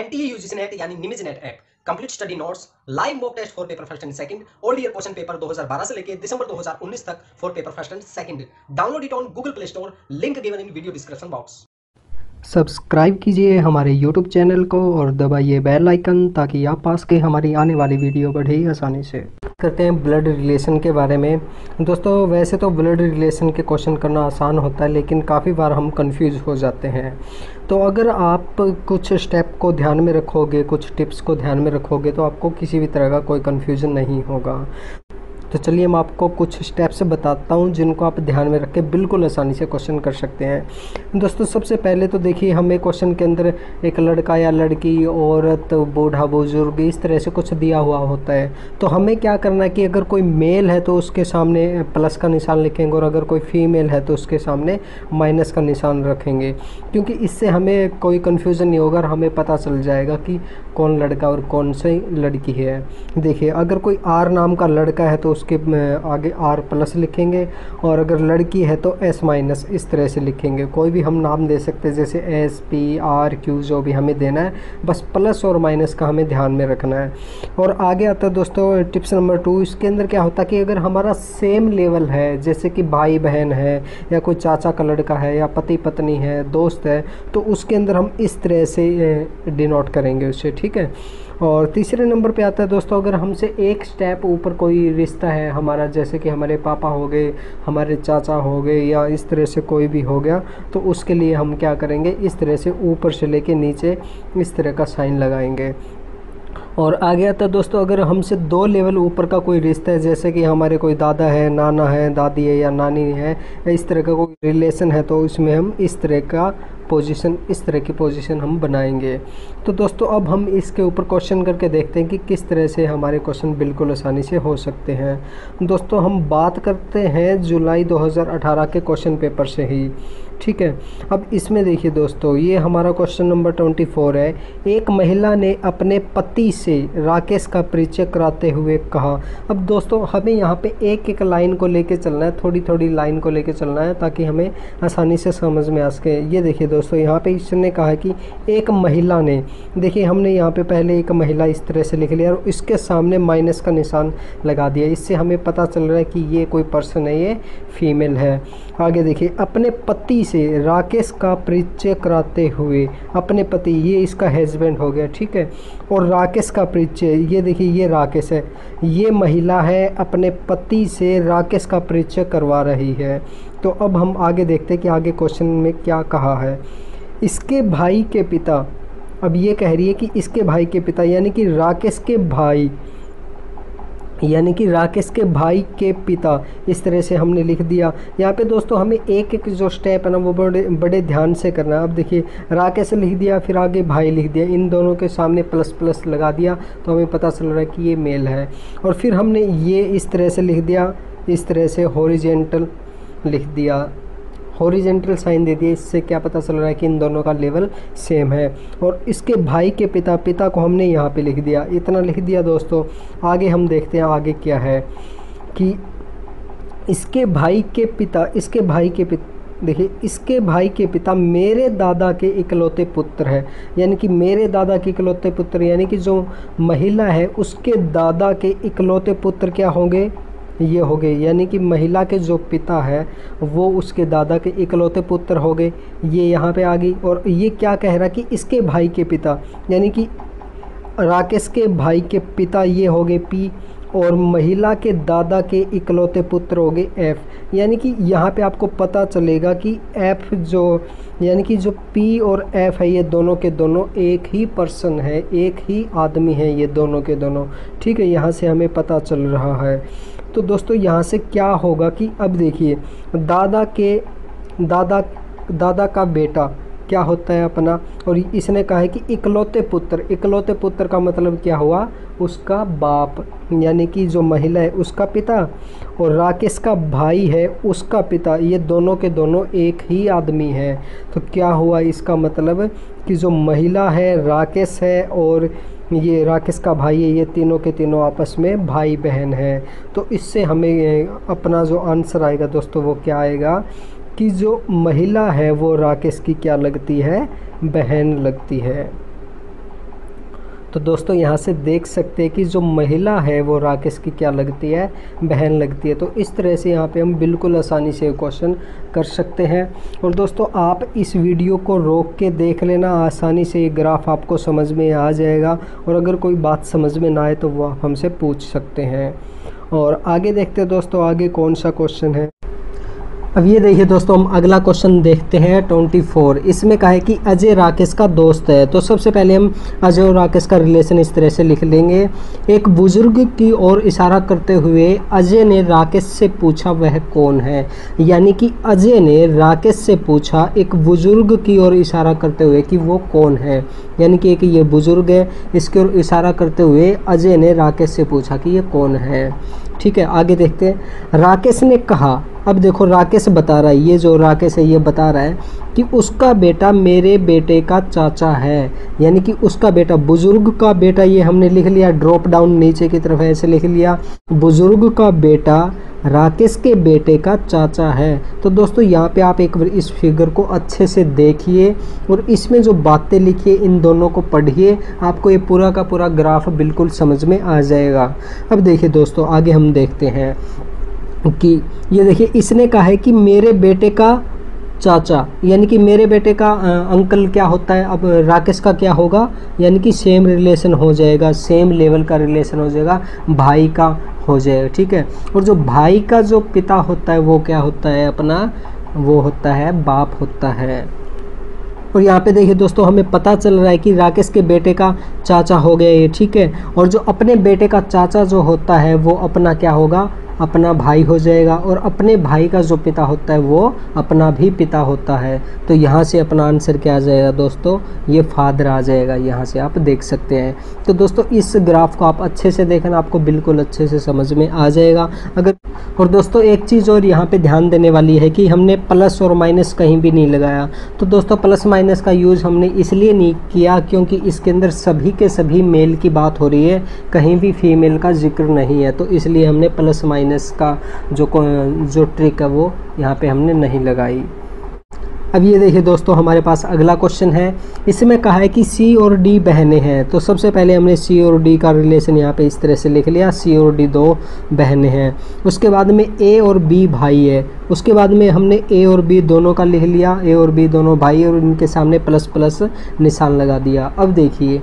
NTA UGC NET यानी निमिज NET app complete study notes live mock test for paper first and second old year question paper 2012 से लेकर दिसंबर 2019 तक for paper first and second download it on Google Play Store link given in video description box subscribe कीजिए हमारे YouTube channel को और दबाइए bell icon ताकि आप पास के हमारी आने वाली वीडियो बढ़े आसानी से करते हैं ब्लड रिलेशन के बारे में दोस्तों वैसे तो ब्लड रिलेशन के क्वेश्चन करना आसान होता है लेकिन काफ़ी बार हम कंफ्यूज हो जाते हैं तो अगर आप कुछ स्टेप को ध्यान में रखोगे कुछ टिप्स को ध्यान में रखोगे तो आपको किसी भी तरह का कोई कन्फ्यूज़न नहीं होगा तो चलिए मैं आपको कुछ स्टेप्स बताता हूँ जिनको आप ध्यान में रख के बिल्कुल आसानी से क्वेश्चन कर सकते हैं दोस्तों सबसे पहले तो देखिए हमें क्वेश्चन के अंदर एक लड़का या लड़की औरत बूढ़ा बुजुर्ग इस तरह से कुछ दिया हुआ होता है तो हमें क्या करना है कि अगर कोई मेल है तो उसके सामने प्लस का निशान लिखेंगे और अगर कोई फीमेल है तो उसके सामने माइनस का निशान रखेंगे क्योंकि इससे हमें कोई कन्फ्यूज़न नहीं होगा और हमें पता चल जाएगा कि कौन लड़का और कौन सी लड़की है देखिए अगर कोई आर नाम का लड़का है तो उसके आगे आर प्लस लिखेंगे और अगर लड़की है तो एस माइनस इस तरह से लिखेंगे कोई भी हम नाम दे सकते हैं जैसे एस पी आर क्यू जो भी हमें देना है बस प्लस और माइनस का हमें ध्यान में रखना है और आगे आता है दोस्तों टिप्स नंबर टू इसके अंदर क्या होता है कि अगर हमारा सेम लेवल है जैसे कि भाई बहन है या कोई चाचा का लड़का है या पति पत्नी है दोस्त है तो उसके अंदर हम इस तरह से डिनोट करेंगे उसे ठीक है और तीसरे नंबर पे आता है दोस्तों अगर हमसे एक स्टेप ऊपर कोई रिश्ता है हमारा जैसे कि हमारे पापा हो गए हमारे चाचा हो गए या इस तरह से कोई भी हो गया तो उसके लिए हम क्या करेंगे इस तरह से ऊपर से लेके नीचे इस तरह का साइन लगाएंगे और आ गया था दोस्तों अगर हमसे दो लेवल ऊपर का कोई रिश्ता है जैसे कि हमारे कोई दादा है नाना है दादी है या नानी है इस तरह का कोई रिलेशन है तो इसमें हम इस तरह का पोजीशन इस तरह की पोजीशन हम बनाएंगे तो दोस्तों अब हम इसके ऊपर क्वेश्चन करके देखते हैं कि किस तरह से हमारे क्वेश्चन बिल्कुल आसानी से हो सकते हैं दोस्तों हम बात करते हैं जुलाई 2018 के क्वेश्चन पेपर से ही ठीक है अब इसमें देखिए दोस्तों ये हमारा क्वेश्चन नंबर ट्वेंटी फोर है एक महिला ने अपने पति से राकेश का परिचय कराते हुए कहा अब दोस्तों हमें यहाँ पे एक एक लाइन को लेके चलना है थोड़ी थोड़ी लाइन को लेके चलना है ताकि हमें आसानी से समझ में आ सके ये देखिए दोस्तों यहाँ पे इसने कहा कि एक महिला ने देखिए हमने यहाँ पर पहले एक महिला इस तरह से लिख लिया और इसके सामने माइनस का निशान लगा दिया इससे हमें पता चल रहा है कि ये कोई पर्सन है ये फीमेल है आगे देखिए अपने पति से राकेश का परिचय कराते हुए अपने पति ये इसका हस्बैंड हो गया ठीक है और राकेश का परिचय ये देखिए ये राकेश है ये महिला है अपने पति से राकेश का परिचय करवा रही है तो अब हम आगे देखते हैं कि आगे क्वेश्चन में क्या कहा है इसके भाई के पिता अब ये कह रही है कि इसके भाई के पिता यानी कि राकेश के भाई यानी कि राकेश के भाई के पिता इस तरह से हमने लिख दिया यहाँ पे दोस्तों हमें एक एक जो स्टेप है ना वो बड़े बड़े ध्यान से करना है अब देखिए राकेश लिख दिया फिर आगे भाई लिख दिया इन दोनों के सामने प्लस प्लस लगा दिया तो हमें पता चल रहा है कि ये मेल है और फिर हमने ये इस तरह से लिख दिया इस तरह से हॉरिजेंटल लिख दिया हॉरिजेंटल साइन दे दिया इससे क्या पता चल रहा है कि इन दोनों का लेवल सेम है और इसके भाई के पिता पिता को हमने यहाँ पे लिख दिया इतना लिख दिया दोस्तों आगे हम देखते हैं आगे क्या है कि इसके भाई के पिता इसके भाई के पिता देखिए इसके भाई के पिता मेरे दादा के इकलौते पुत्र है यानी कि मेरे दादा के इकलौते पुत्र यानी कि जो महिला है उसके दादा के इकलौते पुत्र क्या होंगे ये हो गए यानी कि महिला के जो पिता है वो उसके दादा के इकलौते पुत्र हो गए ये यहाँ पे आ गई और ये क्या कह रहा कि इसके भाई के पिता यानी कि राकेश के भाई के पिता ये हो गए पी और महिला के दादा के इकलौते पुत्र हो गए एफ़ यानी कि यहाँ पे आपको पता चलेगा कि एफ़ जो यानी कि जो पी और एफ़ है ये दोनों के दोनों एक ही पर्सन है एक ही आदमी है ये दोनों के दोनों ठीक है यहाँ से हमें पता चल रहा है तो दोस्तों यहाँ से क्या होगा कि अब देखिए दादा के दादा दादा का बेटा क्या होता है अपना और इसने कहा है कि इकलौते पुत्र इकलौते पुत्र का मतलब क्या हुआ उसका बाप यानी कि जो महिला है उसका पिता और राकेश का भाई है उसका पिता ये दोनों के दोनों एक ही आदमी है तो क्या हुआ इसका मतलब कि जो महिला है राकेश है और ये राकेश का भाई है ये तीनों के तीनों आपस में भाई बहन है तो इससे हमें अपना जो आंसर आएगा दोस्तों वो क्या आएगा कि जो महिला है वो राकेश की क्या लगती है बहन लगती है तो दोस्तों यहाँ से देख सकते हैं कि जो महिला है वो राकेश की क्या लगती है बहन लगती है तो इस तरह से यहाँ पे हम बिल्कुल आसानी से क्वेश्चन कर सकते हैं और दोस्तों आप इस वीडियो को रोक के देख लेना आसानी से ये ग्राफ आपको समझ में आ जाएगा और अगर कोई बात समझ में ना आए तो वो आप हमसे पूछ सकते हैं और आगे देखते हैं दोस्तों आगे कौन सा क्वेश्चन है अब ये देखिए दोस्तों हम अगला क्वेश्चन देखते हैं 24 इसमें कहा है कि अजय राकेश का दोस्त है तो सबसे पहले हम अजय और राकेश का रिलेशन इस तरह से लिख लेंगे एक बुजुर्ग की ओर इशारा करते हुए अजय ने राकेश से पूछा वह कौन है यानी कि अजय ने राकेश से पूछा एक बुजुर्ग की ओर इशारा करते हुए कि वो कौन है यानी कि एक ये बुजुर्ग है इसकी ओर इशारा करते हुए अजय ने राकेश से पूछा कि ये कौन है ठीक है आगे देखते हैं राकेश ने कहा अब देखो राकेश बता रहा है ये जो राकेश है ये बता रहा है कि उसका बेटा मेरे बेटे का चाचा है यानी कि उसका बेटा बुजुर्ग का बेटा ये हमने लिख लिया ड्रॉप डाउन नीचे की तरफ ऐसे लिख लिया बुजुर्ग का बेटा राकेश के बेटे का चाचा है तो दोस्तों यहाँ पे आप एक बार इस फिगर को अच्छे से देखिए और इसमें जो बातें लिखिए इन दोनों को पढ़िए आपको ये पूरा का पूरा ग्राफ बिल्कुल समझ में आ जाएगा अब देखिए दोस्तों आगे हम देखते हैं कि ये देखिए इसने कहा है कि मेरे बेटे का चाचा यानी कि मेरे बेटे का अंकल क्या होता है अब राकेश का क्या होगा यानी कि सेम रिलेशन हो जाएगा सेम लेवल का रिलेशन हो जाएगा भाई का हो जाएगा ठीक है और जो भाई का जो पिता होता है वो क्या होता है अपना वो होता है बाप होता है और यहाँ पे देखिए दोस्तों हमें पता चल रहा है कि राकेश के बेटे का चाचा हो गया ये ठीक है और जो अपने बेटे का चाचा जो होता है वो अपना क्या होगा अपना भाई हो जाएगा और अपने भाई का जो पिता होता है वो अपना भी पिता होता है तो यहाँ से अपना आंसर क्या आ जाएगा दोस्तों ये फादर आ जाएगा यहाँ से आप देख सकते हैं तो दोस्तों इस ग्राफ को आप अच्छे से देखना आपको बिल्कुल अच्छे से समझ में आ जाएगा अगर और दोस्तों एक चीज़ और यहाँ पर ध्यान देने वाली है कि हमने प्लस और माइनस कहीं भी नहीं लगाया तो दोस्तों प्लस माइनस का यूज़ हमने इसलिए नहीं किया क्योंकि इसके अंदर सभी के सभी मेल की बात हो रही है कहीं भी फीमेल का जिक्र नहीं है तो इसलिए हमने प्लस माइनस माइनस का जो जो ट्रिक है वो यहाँ पे हमने नहीं लगाई अब ये देखिए दोस्तों हमारे पास अगला क्वेश्चन है इसमें कहा है कि सी और डी बहने हैं तो सबसे पहले हमने सी और डी का रिलेशन यहाँ पे इस तरह से लिख लिया सी और डी दो बहने हैं उसके बाद में ए और बी भाई है उसके बाद में हमने ए और बी दोनों का लिख लिया ए और बी दोनों भाई और इनके सामने प्लस प्लस निशान लगा दिया अब देखिए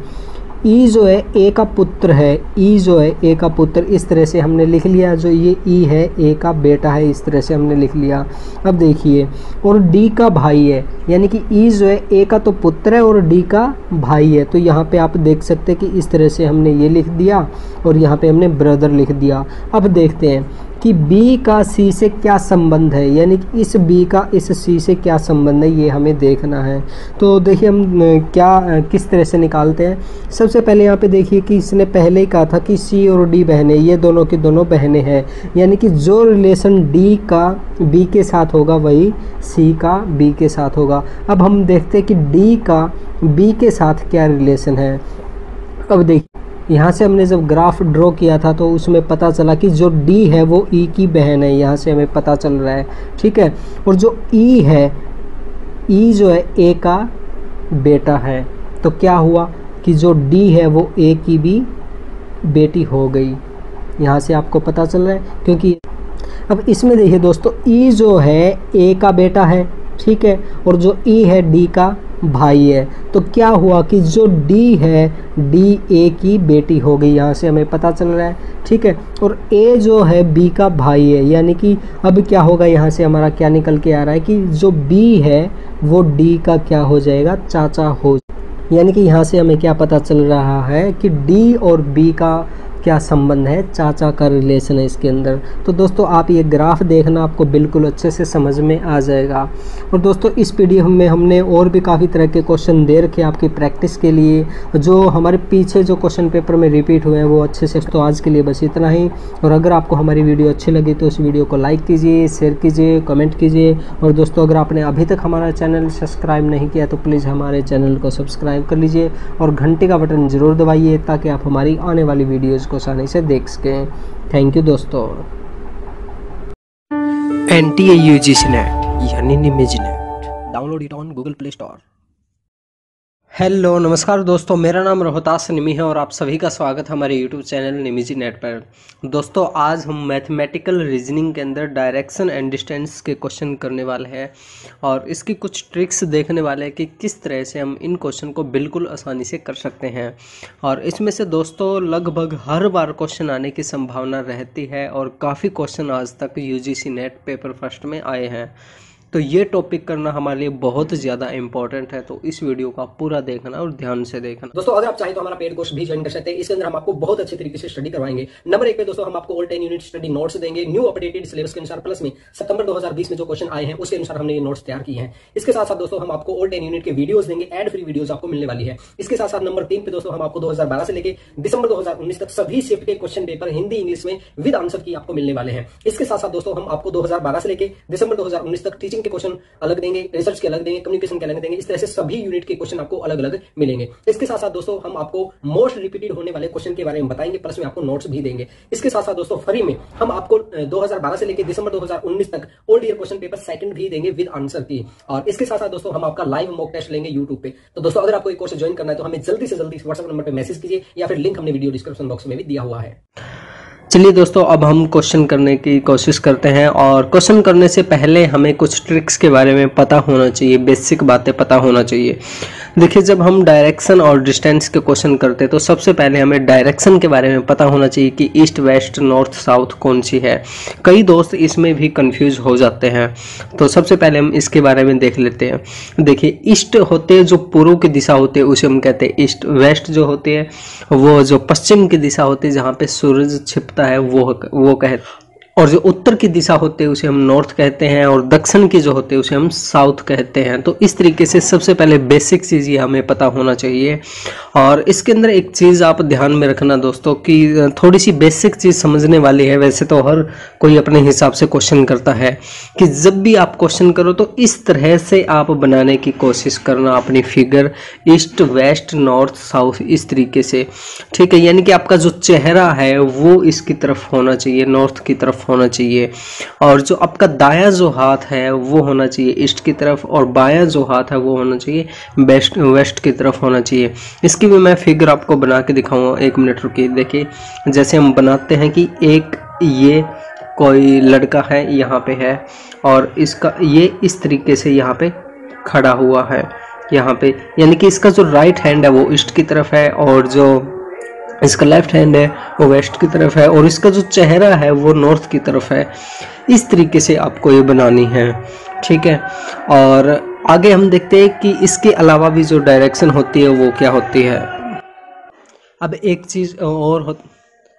ई जो है ए का पुत्र है ई जो है ए का पुत्र इस तरह से हमने लिख लिया जो ये ई है ए का बेटा है इस तरह से हमने लिख लिया अब देखिए और डी का भाई है यानी कि ई जो है ए का तो पुत्र है और डी का भाई है तो यहाँ पे आप देख सकते हैं कि इस तरह से हमने ये लिख दिया और यहाँ पे हमने ब्रदर लिख दिया अब देखते हैं कि बी का सी से क्या संबंध है यानी कि इस बी का इस सी से क्या संबंध है ये हमें देखना है तो देखिए हम क्या किस तरह से निकालते हैं सबसे पहले यहाँ पे देखिए कि इसने पहले ही कहा था कि सी और डी बहने ये दोनों की दोनों बहनें हैं यानी कि जो रिलेशन डी का बी के साथ होगा वही सी का बी के साथ होगा अब हम देखते हैं कि डी का बी के साथ क्या रिलेशन है अब देखिए यहाँ से हमने जब ग्राफ ड्रॉ किया था तो उसमें पता चला कि जो डी है वो ई e की बहन है यहाँ से हमें पता चल रहा है ठीक है और जो ई e है ई e जो है ए का बेटा है तो क्या हुआ कि जो डी है वो ए की भी बेटी हो गई यहाँ से आपको पता चल रहा है क्योंकि अब इसमें देखिए दोस्तों ई e जो है ए का बेटा है ठीक है और जो ई e है डी का भाई है तो क्या हुआ कि जो डी है डी ए की बेटी हो गई यहाँ से हमें पता चल रहा है ठीक है और ए जो है बी का भाई है यानी कि अब क्या होगा यहाँ से हमारा क्या निकल के आ रहा है कि जो बी है वो डी का क्या हो जाएगा चाचा हो यानी कि यहाँ से हमें क्या पता चल रहा है कि डी और बी का क्या संबंध है चाचा का रिलेशन है इसके अंदर तो दोस्तों आप ये ग्राफ देखना आपको बिल्कुल अच्छे से समझ में आ जाएगा और दोस्तों इस पी में हमने और भी काफ़ी तरह के क्वेश्चन दे रखे आपकी प्रैक्टिस के लिए जो हमारे पीछे जो क्वेश्चन पेपर में रिपीट हुए हैं वो अच्छे से तो आज के लिए बस इतना ही और अगर आपको हमारी वीडियो अच्छी लगी तो उस वीडियो को लाइक कीजिए शेयर कीजिए कमेंट कीजिए और दोस्तों अगर आपने अभी तक हमारा चैनल सब्सक्राइब नहीं किया तो प्लीज़ हमारे चैनल को सब्सक्राइब कर लीजिए और घंटे का बटन ज़रूर दबाइए ताकि आप हमारी आने वाली वीडियोज़ उसको आसानी से देख सकें थैंक यू दोस्तों N T A U G C NET यानी निमेज NET download it on Google Play Store hello नमस्कार दोस्तों मेरा नाम रोहतास निमी है और आप सभी का स्वागत है हमारे यूट्यूब चैनल निमीजी नेट पर दोस्तों आज हम मैथमेटिकल रीजनिंग के अंदर डायरेक्शन एंड डिस्टेंस के क्वेश्चन करने वाले हैं और इसकी कुछ ट्रिक्स देखने वाले हैं कि किस तरह से हम इन क्वेश्चन को बिल्कुल आसानी से कर सकते हैं और इसमें से दोस्तों लगभग हर बार क्वेश्चन आने की संभावना रहती है और काफ़ी क्वेश्चन आज तक यू नेट पेपर फर्स्ट में आए हैं तो ये टॉपिक करना हमारे लिए बहुत ज़्यादा इंपॉर्टेंट है तो इस वीडियो का पूरा देखना और ध्यान से देखना दोस्तों अगर आप चाहे तो हमारा पेड कोर्स भी ज्वाइन कर सकते हैं इसके अंदर हम आपको बहुत अच्छे तरीके से स्टडी करवाएंगे नंबर एक पे दोस्तों हम आपको ऑल यूनिट स्टडी नोट्स देंगे न्यू अपडेटेड सिलेबस के अनुसार प्लस में सितंबर दो में जो क्वेश्चन आए हैं उसके अनुसार हमने ये नोट्स तैयार किए हैं इसके साथ साथ दोस्तों हम आपको ऑल टेन यूनिट के वीडियो देंगे एड फ्री वीडियो आपको मिलने वाली है इसके साथ साथ नंबर तीन पे दोस्तों हम आपको दो से लेकर दिसंबर दो तक सभी शिफ्ट के क्वेश्चन पेपर हिंदी इंग्लिश में विद आंसर की आपको मिलने वाले हैं इसके साथ साथ दोस्तों हम आपको दो से लेकर दिसंबर दो तक टीचिंग टीचिंग के क्वेश्चन अलग देंगे रिसर्च के अलग देंगे कम्युनिकेशन के अलग देंगे इस तरह से सभी यूनिट के क्वेश्चन आपको अलग अलग मिलेंगे इसके साथ साथ दोस्तों हम आपको मोस्ट रिपीटेड होने वाले क्वेश्चन के बारे में बताएंगे प्लस में आपको नोट्स भी देंगे इसके साथ साथ दोस्तों फ्री में हम आपको दो से लेकर दिसंबर दो तक old year question paper second भी देंगे विद आंसर की और इसके साथ साथ दोस्तों हम आपका लाइव मॉक टेस्ट लेंगे यूट्यूब पे तो दोस्तों अगर आपको एक कोर्स ज्वाइन करना है तो हमें जल्दी से जल्दी व्हाट्सएप नंबर पर मैसेज कीजिए या फिर लिंक हमने वीडियो डिस्क्रिप्शन बॉक्स में भी दिया हुआ है चलिए दोस्तों अब हम क्वेश्चन करने की कोशिश करते हैं और क्वेश्चन करने से पहले हमें कुछ ट्रिक्स के बारे में पता होना चाहिए बेसिक बातें पता होना चाहिए देखिए जब हम डायरेक्शन और डिस्टेंस के क्वेश्चन करते हैं तो सबसे पहले हमें डायरेक्शन के बारे में पता होना चाहिए कि ईस्ट वेस्ट नॉर्थ साउथ कौन सी है कई दोस्त इसमें भी कन्फ्यूज हो जाते हैं तो सबसे पहले हम इसके बारे में देख लेते हैं देखिए ईस्ट होते जो पूर्व की दिशा होती है उसे हम कहते हैं ईस्ट वेस्ट जो होती है वो जो पश्चिम की दिशा होती है जहाँ पर सूरज छिपता सकता है वो वो कह और जो उत्तर की दिशा होते हैं उसे हम नॉर्थ कहते हैं और दक्षिण की जो होते हैं उसे हम साउथ कहते हैं तो इस तरीके से सबसे पहले बेसिक चीज़ ये हमें पता होना चाहिए और इसके अंदर एक चीज़ आप ध्यान में रखना दोस्तों कि थोड़ी सी बेसिक चीज़ समझने वाली है वैसे तो हर कोई अपने हिसाब से क्वेश्चन करता है कि जब भी आप क्वेश्चन करो तो इस तरह से आप बनाने की कोशिश करना अपनी figure east west north south इस तरीके से ठीक है यानी कि आपका जो चेहरा है वो इसकी तरफ होना चाहिए नॉर्थ की तरफ होना चाहिए और जो आपका दाया जो हाथ है वो होना चाहिए ईस्ट की तरफ और बाया जो हाथ है वो होना चाहिए बेस्ट वेस्ट की तरफ होना चाहिए इसकी भी मैं फिगर आपको बना के दिखाऊंगा एक मिनट रुकी देखिए जैसे हम बनाते हैं कि एक ये कोई लड़का है यहाँ पे है और इसका ये इस तरीके से यहाँ पे खड़ा हुआ है यहाँ पे यानी कि इसका जो राइट हैंड है वो ईस्ट की तरफ है और जो इसका लेफ्ट हैंड है वो वेस्ट की तरफ है और इसका जो चेहरा है वो नॉर्थ की तरफ है इस तरीके से आपको ये बनानी है ठीक है और आगे हम देखते हैं कि इसके अलावा भी जो डायरेक्शन होती है वो क्या होती है अब एक चीज़ और होती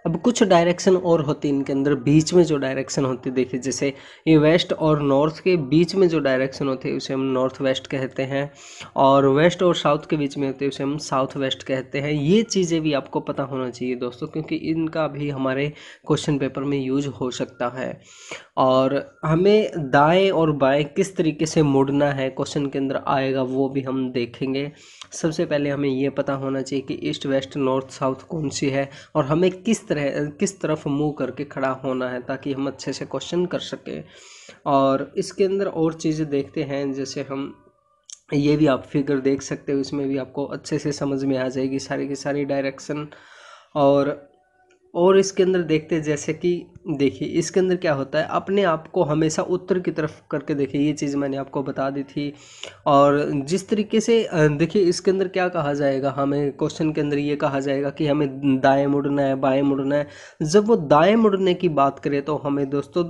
अब कुछ डायरेक्शन और होती है इनके अंदर बीच में जो डायरेक्शन होती है देखिए जैसे ये वेस्ट और नॉर्थ के बीच में जो डायरेक्शन होती है उसे हम नॉर्थ वेस्ट कहते हैं और वेस्ट और साउथ के बीच में होते हैं उसे हम साउथ वेस्ट कहते हैं ये चीज़ें भी आपको पता होना चाहिए दोस्तों क्योंकि इनका भी हमारे क्वेश्चन पेपर में यूज हो सकता है और हमें दाएँ और बाएँ किस तरीके से मुड़ना है क्वेश्चन के अंदर आएगा वो भी हम देखेंगे सबसे पहले हमें ये पता होना चाहिए कि ईस्ट वेस्ट नॉर्थ साउथ कौन सी है और हमें किस तरह किस तरफ मुंह करके खड़ा होना है ताकि हम अच्छे से क्वेश्चन कर सकें और इसके अंदर और चीज़ें देखते हैं जैसे हम ये भी आप फिगर देख सकते हो इसमें भी आपको अच्छे से समझ में आ जाएगी सारी की सारी डायरेक्शन और और इसके अंदर देखते हैं जैसे कि देखिए इसके अंदर क्या होता है अपने आप को हमेशा उत्तर की तरफ करके देखिए ये चीज़ मैंने आपको बता दी थी और जिस तरीके से देखिए इसके अंदर क्या कहा जाएगा हमें क्वेश्चन के अंदर ये कहा जाएगा कि हमें दाएं मुड़ना है बाएं मुड़ना है जब वो दाएं मुड़ने की बात करें तो हमें दोस्तों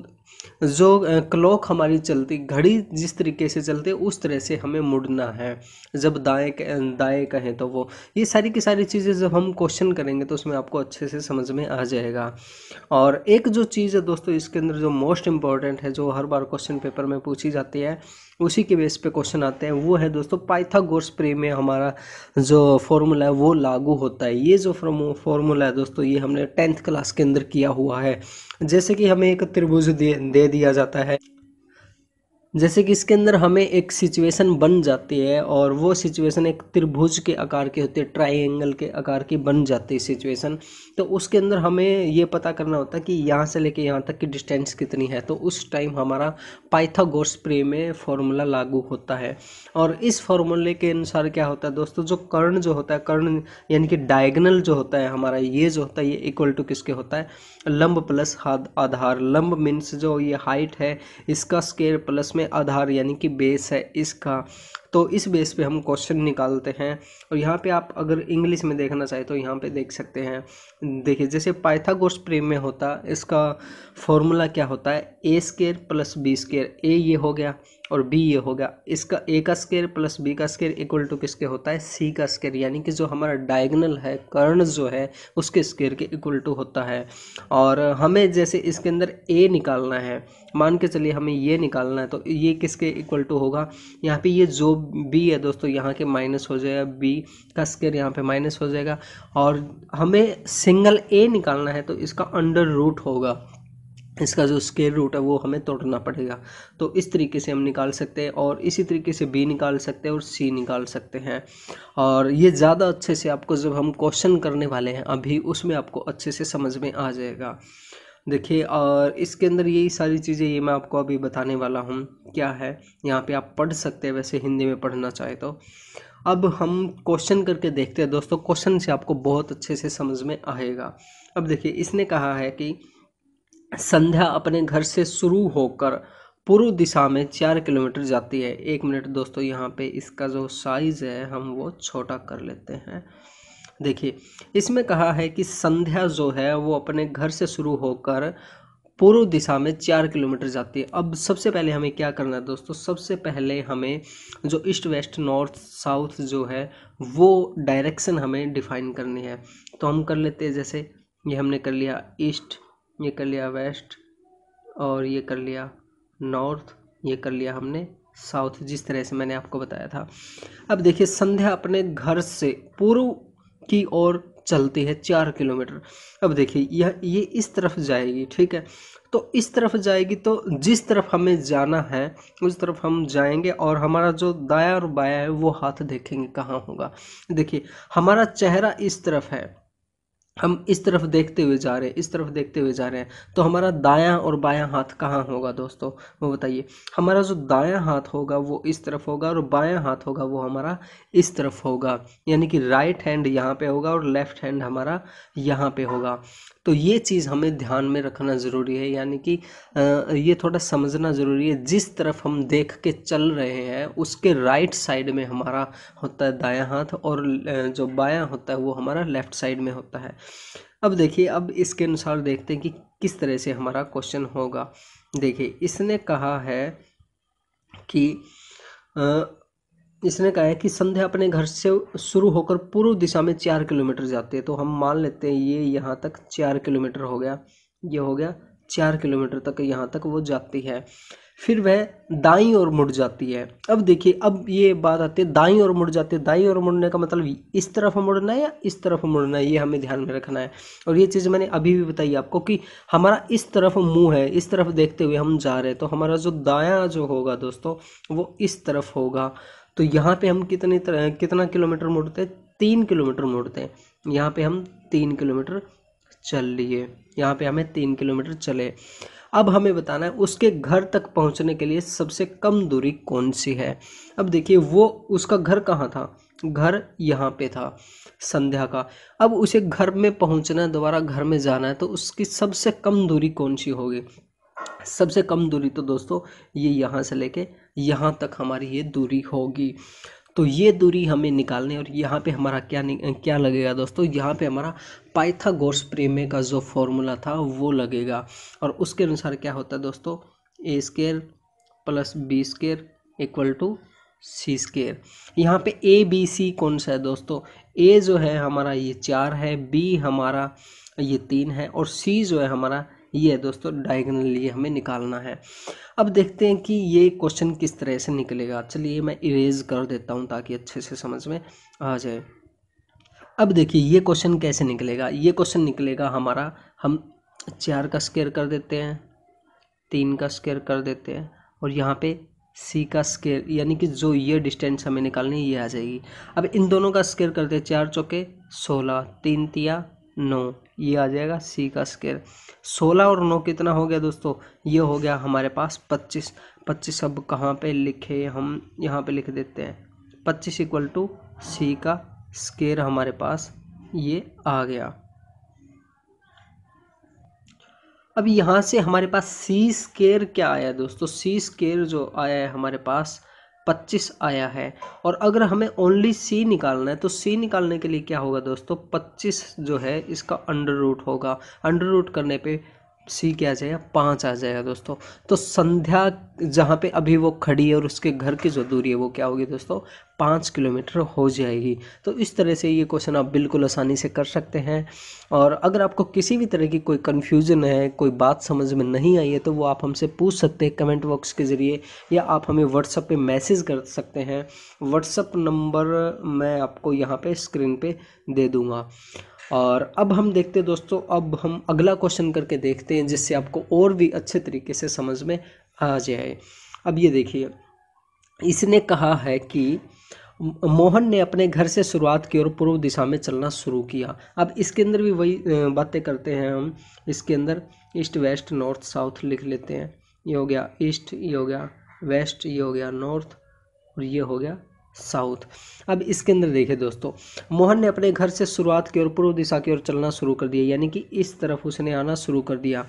जो क्लॉक हमारी चलती घड़ी जिस तरीके से चलती है उस तरह से हमें मुड़ना है जब दाएँ दाएँ कहें तो वो ये सारी की सारी चीज़ें जब हम क्वेश्चन करेंगे तो उसमें आपको अच्छे से समझ में आ जाएगा और एक जो चीज़ है दोस्तों इसके अंदर जो मोस्ट इम्पॉर्टेंट है जो हर बार क्वेश्चन पेपर में पूछी जाती है उसी के बेस पे क्वेश्चन आते हैं वो है दोस्तों पाइथागोरस प्रे में हमारा जो फॉर्मूला है वो लागू होता है ये जो फॉर्मूला है दोस्तों ये हमने टेंथ क्लास के अंदर किया हुआ है जैसे कि हमें एक त्रिभुज दे, दे दिया जाता है जैसे कि इसके अंदर हमें एक सिचुएशन बन जाती है और वो सिचुएशन एक त्रिभुज के आकार की होती है ट्राइंगल के आकार की बन जाती है सिचुएशन तो उसके अंदर हमें ये पता करना होता है कि यहाँ से लेके यहाँ तक की डिस्टेंस कितनी है तो उस टाइम हमारा पाइथागोरस प्रे में फॉर्मूला लागू होता है और इस फॉर्मूले के अनुसार क्या होता है दोस्तों जो कर्ण जो होता है कर्ण यानी कि डायगनल जो होता है हमारा ये जो होता है ये इक्वल टू किसके होता है लंब प्लस आधार लंब मीन्स जो ये हाइट है इसका स्केयर प्लस में इसमें आधार यानी कि बेस है इसका तो इस बेस पे हम क्वेश्चन निकालते हैं और यहाँ पे आप अगर इंग्लिश में देखना चाहे तो यहाँ पे देख सकते हैं देखिए जैसे पाइथागोरस प्रेम में होता इसका फॉर्मूला क्या होता है A square plus B square A ये हो गया और बी ये होगा इसका ए का स्केयर प्लस बी का स्केयर इक्वल टू किसके होता है सी का स्केयर यानी कि जो हमारा डायगनल है कर्ण जो है उसके स्केयर के इक्वल टू होता है और हमें जैसे इसके अंदर ए निकालना है मान के चलिए हमें ये निकालना है तो ये किसके इक्वल टू होगा यहाँ पे ये जो बी है दोस्तों यहाँ के माइनस हो जाएगा बी का स्केयर यहाँ पर माइनस हो जाएगा और हमें सिंगल ए निकालना है तो इसका अंडर रूट होगा इसका जो स्केयर रूट है वो हमें तोड़ना पड़ेगा तो इस तरीके से हम निकाल सकते हैं और इसी तरीके से बी निकाल सकते हैं और सी निकाल सकते हैं और ये ज़्यादा अच्छे से आपको जब हम क्वेश्चन करने वाले हैं अभी उसमें आपको अच्छे से समझ में आ जाएगा देखिए और इसके अंदर यही सारी चीज़ें ये मैं आपको अभी बताने वाला हूँ क्या है यहाँ पर आप पढ़ सकते हैं वैसे हिंदी में पढ़ना चाहे तो अब हम क्वेश्चन करके देखते हैं दोस्तों क्वेश्चन से आपको बहुत अच्छे से समझ में आएगा अब देखिए इसने कहा है कि संध्या अपने घर से शुरू होकर पूर्व दिशा में चार किलोमीटर जाती है एक मिनट दोस्तों यहाँ पे इसका जो साइज़ है हम वो छोटा कर लेते हैं देखिए इसमें कहा है कि संध्या जो है वो अपने घर से शुरू होकर पूर्व दिशा में चार किलोमीटर जाती है अब सबसे पहले हमें क्या करना है दोस्तों सबसे पहले हमें जो ईस्ट वेस्ट नॉर्थ साउथ जो है वो डायरेक्शन हमें डिफ़ाइन करनी है तो हम कर लेते हैं जैसे ये हमने कर लिया ईस्ट ये कर लिया वेस्ट और ये कर लिया नॉर्थ ये कर लिया हमने साउथ जिस तरह से मैंने आपको बताया था अब देखिए संध्या अपने घर से पूर्व की ओर चलती है चार किलोमीटर अब देखिए यह ये इस तरफ जाएगी ठीक है तो इस तरफ जाएगी तो जिस तरफ हमें जाना है उस तरफ हम जाएंगे और हमारा जो दाया और बाया है वो हाथ देखेंगे कहाँ होगा देखिए हमारा चेहरा इस तरफ है हम इस तरफ देखते हुए जा रहे हैं इस तरफ देखते हुए जा रहे हैं तो हमारा दायां और बायां हाथ कहाँ होगा दोस्तों वो बताइए हमारा जो दायां हाथ होगा वो इस तरफ होगा और बायां हाथ होगा वो हमारा इस तरफ होगा यानी कि राइट हैंड यहाँ पे होगा और लेफ्ट हैंड हमारा यहाँ पे होगा तो ये चीज़ हमें ध्यान में रखना ज़रूरी है यानी कि ये थोड़ा समझना ज़रूरी है जिस तरफ हम देख के चल रहे हैं उसके राइट साइड में हमारा होता है दायां हाथ और जो बायां होता है वो हमारा लेफ़्ट साइड में होता है अब देखिए अब इसके अनुसार देखते हैं कि किस तरह से हमारा क्वेश्चन होगा देखिए इसने कहा है कि इसने कहा है कि संध्या अपने घर से शुरू होकर पूर्व दिशा में चार किलोमीटर जाती है तो हम मान लेते हैं ये यहाँ तक चार किलोमीटर हो गया ये हो गया चार किलोमीटर तक यहाँ तक वो जाती है फिर वह दाई और मुड़ जाती है अब देखिए अब ये बात आती है दाई और मुड़ जाती है दाई और मुड़ने का मतलब इस तरफ मुड़ना है या इस तरफ मुड़ना है ये हमें ध्यान में रखना है और ये चीज़ मैंने अभी भी बताई आपको कि हमारा इस तरफ मुंह है इस तरफ देखते हुए हम जा रहे हैं तो हमारा जो दाया जो होगा दोस्तों वो इस तरफ होगा तो यहाँ पे हम कितने कितना किलोमीटर मोड़ते हैं तीन किलोमीटर मोड़ते हैं यहाँ पे हम तीन किलोमीटर चल लिए यहाँ पे हमें तीन किलोमीटर चले अब हमें बताना है उसके घर तक पहुँचने के लिए सबसे कम दूरी कौन सी है अब देखिए वो उसका घर कहाँ था घर यहाँ पे था संध्या का अब उसे घर में पहुँचना है दोबारा घर में जाना है तो उसकी सबसे कम दूरी कौन सी होगी सबसे कम दूरी तो दोस्तों ये यहाँ से लेके यहाँ तक हमारी ये दूरी होगी तो ये दूरी हमें निकालने और यहाँ पे हमारा क्या क्या लगेगा दोस्तों यहाँ पे हमारा पाइथागोरस प्रेमे का जो फॉर्मूला था वो लगेगा और उसके अनुसार क्या होता है दोस्तों A square plus B square equal to C square यहाँ पे ए बी सी कौन सा है दोस्तों ए जो है हमारा ये चार है बी हमारा ये तीन है और सी जो है हमारा ये दोस्तों डायगोनल ये हमें निकालना है अब देखते हैं कि ये क्वेश्चन किस तरह से निकलेगा चलिए मैं इरेज कर देता हूँ ताकि अच्छे से समझ में आ जाए अब देखिए ये क्वेश्चन कैसे निकलेगा ये क्वेश्चन निकलेगा हमारा हम चार का स्केयर कर देते हैं तीन का स्केयर कर देते हैं और यहाँ पे सी का स्केयर यानी कि जो ये डिस्टेंस हमें निकालनी ये आ जाएगी अब इन दोनों का स्केयर करते हैं चार चौके सोलह तीन तिया नौ ये आ जाएगा सी का स्केयर सोलह और नौ कितना हो गया दोस्तों ये हो गया हमारे पास पच्चीस पच्चीस अब कहाँ पे लिखे हम यहाँ पे लिख देते हैं पच्चीस इक्वल टू सी का स्केयर हमारे पास ये आ गया अब यहाँ से हमारे पास सी स्केयर क्या आया दोस्तों सी स्केयर जो आया है हमारे पास पच्चीस आया है और अगर हमें ओनली सी निकालना है तो सी निकालने के लिए क्या होगा दोस्तों पच्चीस जो है इसका अंडर रूट होगा अंडर रूट करने पे सी क्या आ जाएगा पाँच आ जाएगा दोस्तों तो संध्या जहाँ पे अभी वो खड़ी है और उसके घर की जो दूरी है वो क्या होगी दोस्तों पाँच किलोमीटर हो जाएगी तो इस तरह से ये क्वेश्चन आप बिल्कुल आसानी से कर सकते हैं और अगर आपको किसी भी तरह की कोई कन्फ्यूज़न है कोई बात समझ में नहीं आई है तो वो आप हमसे पूछ सकते हैं कमेंट बॉक्स के ज़रिए या आप हमें व्हाट्सअप पर मैसेज कर सकते हैं व्हाट्सअप नंबर मैं आपको यहाँ पे स्क्रीन पर दे दूँगा और अब हम देखते हैं दोस्तों अब हम अगला क्वेश्चन करके देखते हैं जिससे आपको और भी अच्छे तरीके से समझ में आ जाए अब ये देखिए इसने कहा है कि मोहन ने अपने घर से शुरुआत की और पूर्व दिशा में चलना शुरू किया अब इसके अंदर भी वही बातें करते हैं हम इसके अंदर ईस्ट वेस्ट नॉर्थ साउथ लिख लेते हैं ये हो गया ईस्ट ये हो गया वेस्ट ये हो गया नॉर्थ और ये हो गया साउथ अब इसके अंदर देखे दोस्तों मोहन ने अपने घर से शुरुआत की और पूर्व दिशा की ओर चलना शुरू कर दिया यानी कि इस तरफ उसने आना शुरू कर दिया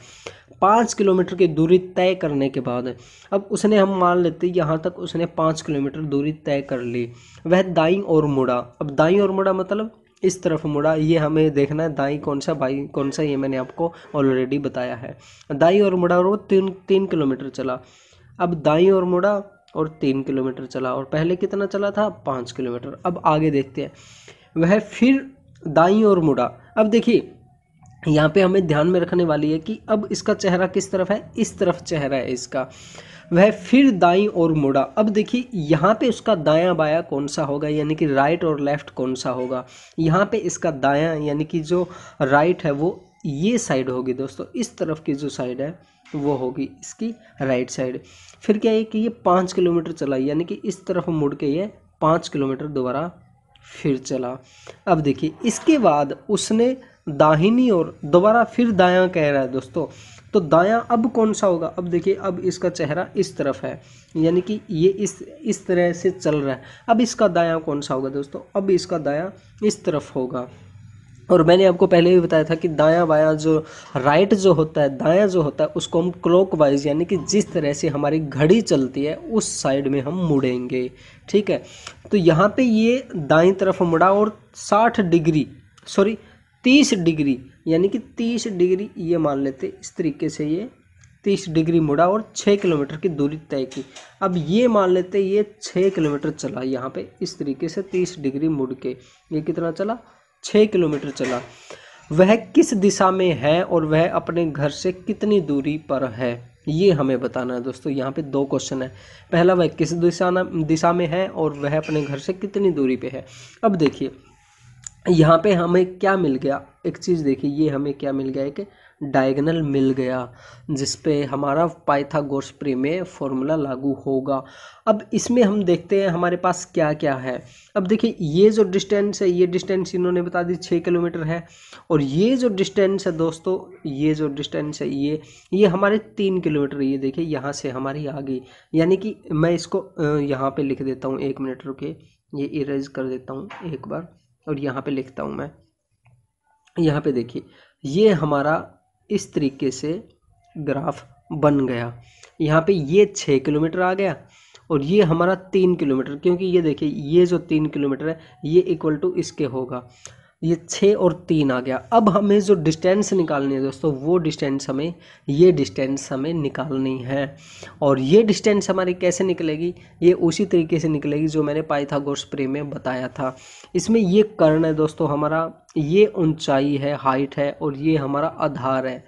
पाँच किलोमीटर की दूरी तय करने के बाद अब उसने हम मान लेते यहाँ तक उसने पाँच किलोमीटर दूरी तय कर ली वह दाई और मुड़ा अब दाई और मुड़ा मतलब इस तरफ मुड़ा ये हमें देखना है दाई कौन सा बाई कौन सा ये मैंने आपको ऑलरेडी बताया है दाई और मुड़ा और वो तीन तीन किलोमीटर चला अब दाई और मुड़ा और तीन किलोमीटर चला और पहले कितना चला था पाँच किलोमीटर अब आगे देखते हैं वह फिर दाई और मुड़ा अब देखिए यहाँ पे हमें ध्यान में रखने वाली है कि अब इसका चेहरा किस तरफ है इस तरफ चेहरा है इसका वह फिर दाई और मुड़ा अब देखिए यहाँ पे उसका दायां बायां कौन सा होगा यानी कि राइट और लेफ्ट कौन सा होगा यहाँ पे इसका दायां यानी कि जो राइट है वो ये साइड होगी दोस्तों इस तरफ की जो साइड है वो होगी इसकी राइट साइड फिर क्या है कि ये पाँच किलोमीटर चला यानी कि इस तरफ मुड़ के ये पाँच किलोमीटर दोबारा फिर चला अब देखिए इसके बाद उसने दाहिनी और दोबारा फिर दायां कह रहा है दोस्तों तो दायां अब कौन सा होगा अब देखिए अब इसका चेहरा इस तरफ है यानी कि ये इस इस तरह से चल रहा है अब इसका दायां कौन सा होगा दोस्तों अब इसका दायां इस तरफ होगा और मैंने आपको पहले भी बताया था कि दायां बायां जो राइट जो होता है दायां जो होता है उसको हम क्लॉक वाइज यानी कि जिस तरह से हमारी घड़ी चलती है उस साइड में हम मुड़ेंगे ठीक है तो यहाँ पे ये दाएं तरफ मुड़ा और साठ डिग्री सॉरी तीस डिग्री यानी कि तीस डिग्री ये मान लेते इस तरीके से ये तीस डिग्री मुड़ा और छः किलोमीटर की दूरी तय की अब ये मान लेते ये छः किलोमीटर चला यहाँ पे इस तरीके से तीस डिग्री मुड़ के ये कितना चला छः किलोमीटर चला वह किस दिशा में है और वह अपने घर से कितनी दूरी पर है ये हमें बताना है दोस्तों यहाँ पे दो क्वेश्चन है पहला वह किस दिशा दिशा में है और वह अपने घर से कितनी दूरी पे है अब देखिए यहाँ पे हमें क्या मिल गया एक चीज़ देखिए ये हमें क्या मिल गया एक डायगनल मिल गया जिस पे हमारा पाइथागोरस प्रमेय फॉर्मूला लागू होगा अब इसमें हम देखते हैं हमारे पास क्या क्या है अब देखिए ये जो डिस्टेंस है ये डिस्टेंस इन्होंने बता दी छः किलोमीटर है और ये जो डिस्टेंस है दोस्तों ये जो डिस्टेंस है ये ये हमारे तीन किलोमीटर ये देखिए यहाँ से हमारी आ गई यानी कि मैं इसको यहाँ पे लिख देता हूँ एक मिनट रुके ये इरेज कर देता हूँ एक बार और यहाँ पे लिखता हूँ मैं यहाँ पे देखिए ये हमारा इस तरीके से ग्राफ बन गया यहाँ पे ये छः किलोमीटर आ गया और ये हमारा तीन किलोमीटर क्योंकि ये देखिए ये जो तीन किलोमीटर है ये इक्वल टू इसके होगा ये छः और तीन आ गया अब हमें जो डिस्टेंस निकालनी है दोस्तों वो डिस्टेंस हमें ये डिस्टेंस हमें निकालनी है और ये डिस्टेंस हमारी कैसे निकलेगी ये उसी तरीके से निकलेगी जो मैंने पाइथागोरस प्रेम में बताया था इसमें ये कर्ण है दोस्तों हमारा ये ऊंचाई है हाइट है और ये हमारा आधार है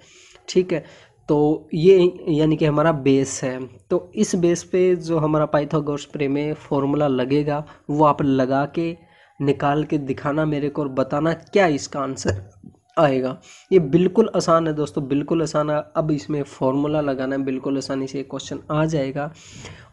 ठीक है तो ये यानी कि हमारा बेस है तो इस बेस पे जो हमारा पाइथागोरस प्रेम में फॉर्मूला लगेगा वो आप लगा के निकाल के दिखाना मेरे को और बताना क्या इसका आंसर आएगा ये बिल्कुल आसान है दोस्तों बिल्कुल आसान है अब इसमें फॉर्मूला लगाना है बिल्कुल आसानी से क्वेश्चन आ जाएगा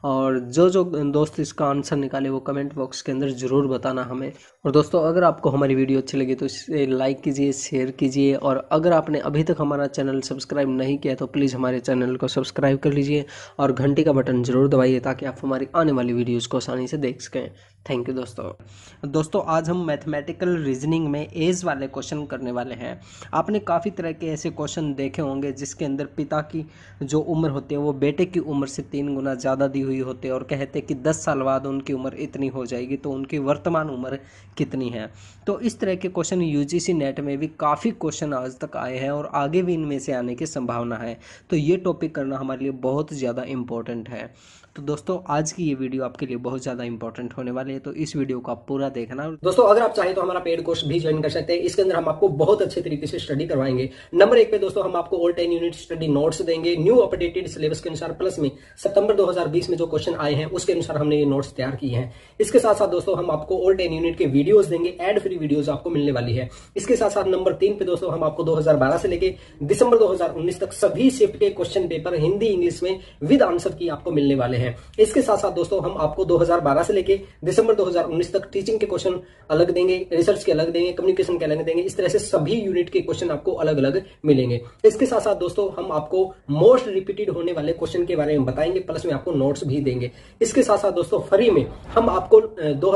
और जो जो दोस्त इसका आंसर निकाले वो कमेंट बॉक्स के अंदर ज़रूर बताना हमें और दोस्तों अगर आपको हमारी वीडियो अच्छी लगी तो इसे लाइक कीजिए शेयर कीजिए और अगर आपने अभी तक हमारा चैनल सब्सक्राइब नहीं किया तो प्लीज़ हमारे चैनल को सब्सक्राइब कर लीजिए और घंटी का बटन ज़रूर दबाइए ताकि आप हमारी आने वाली वीडियोज़ को आसानी से देख सकें थैंक यू दोस्तों दोस्तों आज हम मैथमेटिकल रीजनिंग में एज वाले क्वेश्चन करने वाले हैं आपने काफ़ी तरह के ऐसे क्वेश्चन देखे होंगे जिसके अंदर पिता की जो उम्र होती है वो बेटे की उम्र से तीन गुना ज़्यादा दी हुई होती है और कहते कि दस साल बाद उनकी उम्र इतनी हो जाएगी तो उनकी वर्तमान उम्र कितनी है तो इस तरह के क्वेश्चन यू नेट में भी काफ़ी क्वेश्चन आज तक आए हैं और आगे भी इनमें से आने की संभावना है तो ये टॉपिक करना हमारे लिए बहुत ज़्यादा इम्पोर्टेंट है तो दोस्तों आज की ये वीडियो आपके लिए बहुत ज़्यादा इंपॉर्टेंट होने वाली है तो इस वीडियो को आप पूरा देखना दोस्तों अगर आप चाहें तो हमारा पेड कोर्स भी ज्वाइन कर सकते हैं इसके अंदर हम आपको बहुत अच्छे तरीके से स्टडी करवाएंगे नंबर एक पे दोस्तों हम आपको old ten unit study notes देंगे न्यू अपडेटेड सिलेबस के अनुसार प्लस में सितंबर दो में जो क्वेश्चन आए हैं उसके अनुसार हमने ये नोट्स तैयार किए हैं इसके साथ साथ दोस्तों हम आपको ओल्ड टेन यूनिट के वीडियोज देंगे एड फ्री वीडियो आपको मिलने वाली है इसके साथ साथ नंबर तीन पे दोस्तों हम आपको दो से लेके दिसंबर दो तक सभी शिफ्ट के क्वेश्चन पेपर हिंदी इंग्लिश में विद आंसर की आपको मिलने वाले हैं हैं इसके साथ साथ दोस्तों हम आपको 2012 से लेके दिसंबर 2019 तक टीचिंग के क्वेश्चन अलग देंगे रिसर्च के अलग देंगे कम्युनिकेशन के अलग देंगे इस तरह से सभी यूनिट के क्वेश्चन आपको अलग अलग मिलेंगे इसके साथ साथ दोस्तों हम आपको मोस्ट रिपीटेड होने वाले क्वेश्चन के बारे में बताएंगे प्लस में आपको नोट्स भी देंगे इसके साथ साथ दोस्तों फ्री में हम आपको दो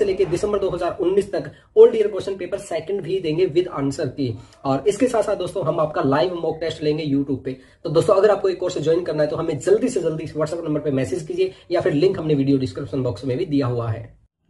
से लेकर दिसंबर दो तक old year question paper second भी देंगे विद आंसर की और इसके साथ साथ दोस्तों हम आपका लाइव मॉक टेस्ट लेंगे यूट्यूब पे तो दोस्तों अगर आपको एक कोर्स ज्वाइन करना है तो हमें जल्दी से जल्दी व्हाट्सएप नंबर पर मैसेज मैसेज कीजिए या फिर लिंक हमने वीडियो डिस्क्रिप्शन बॉक्स में भी दिया हुआ है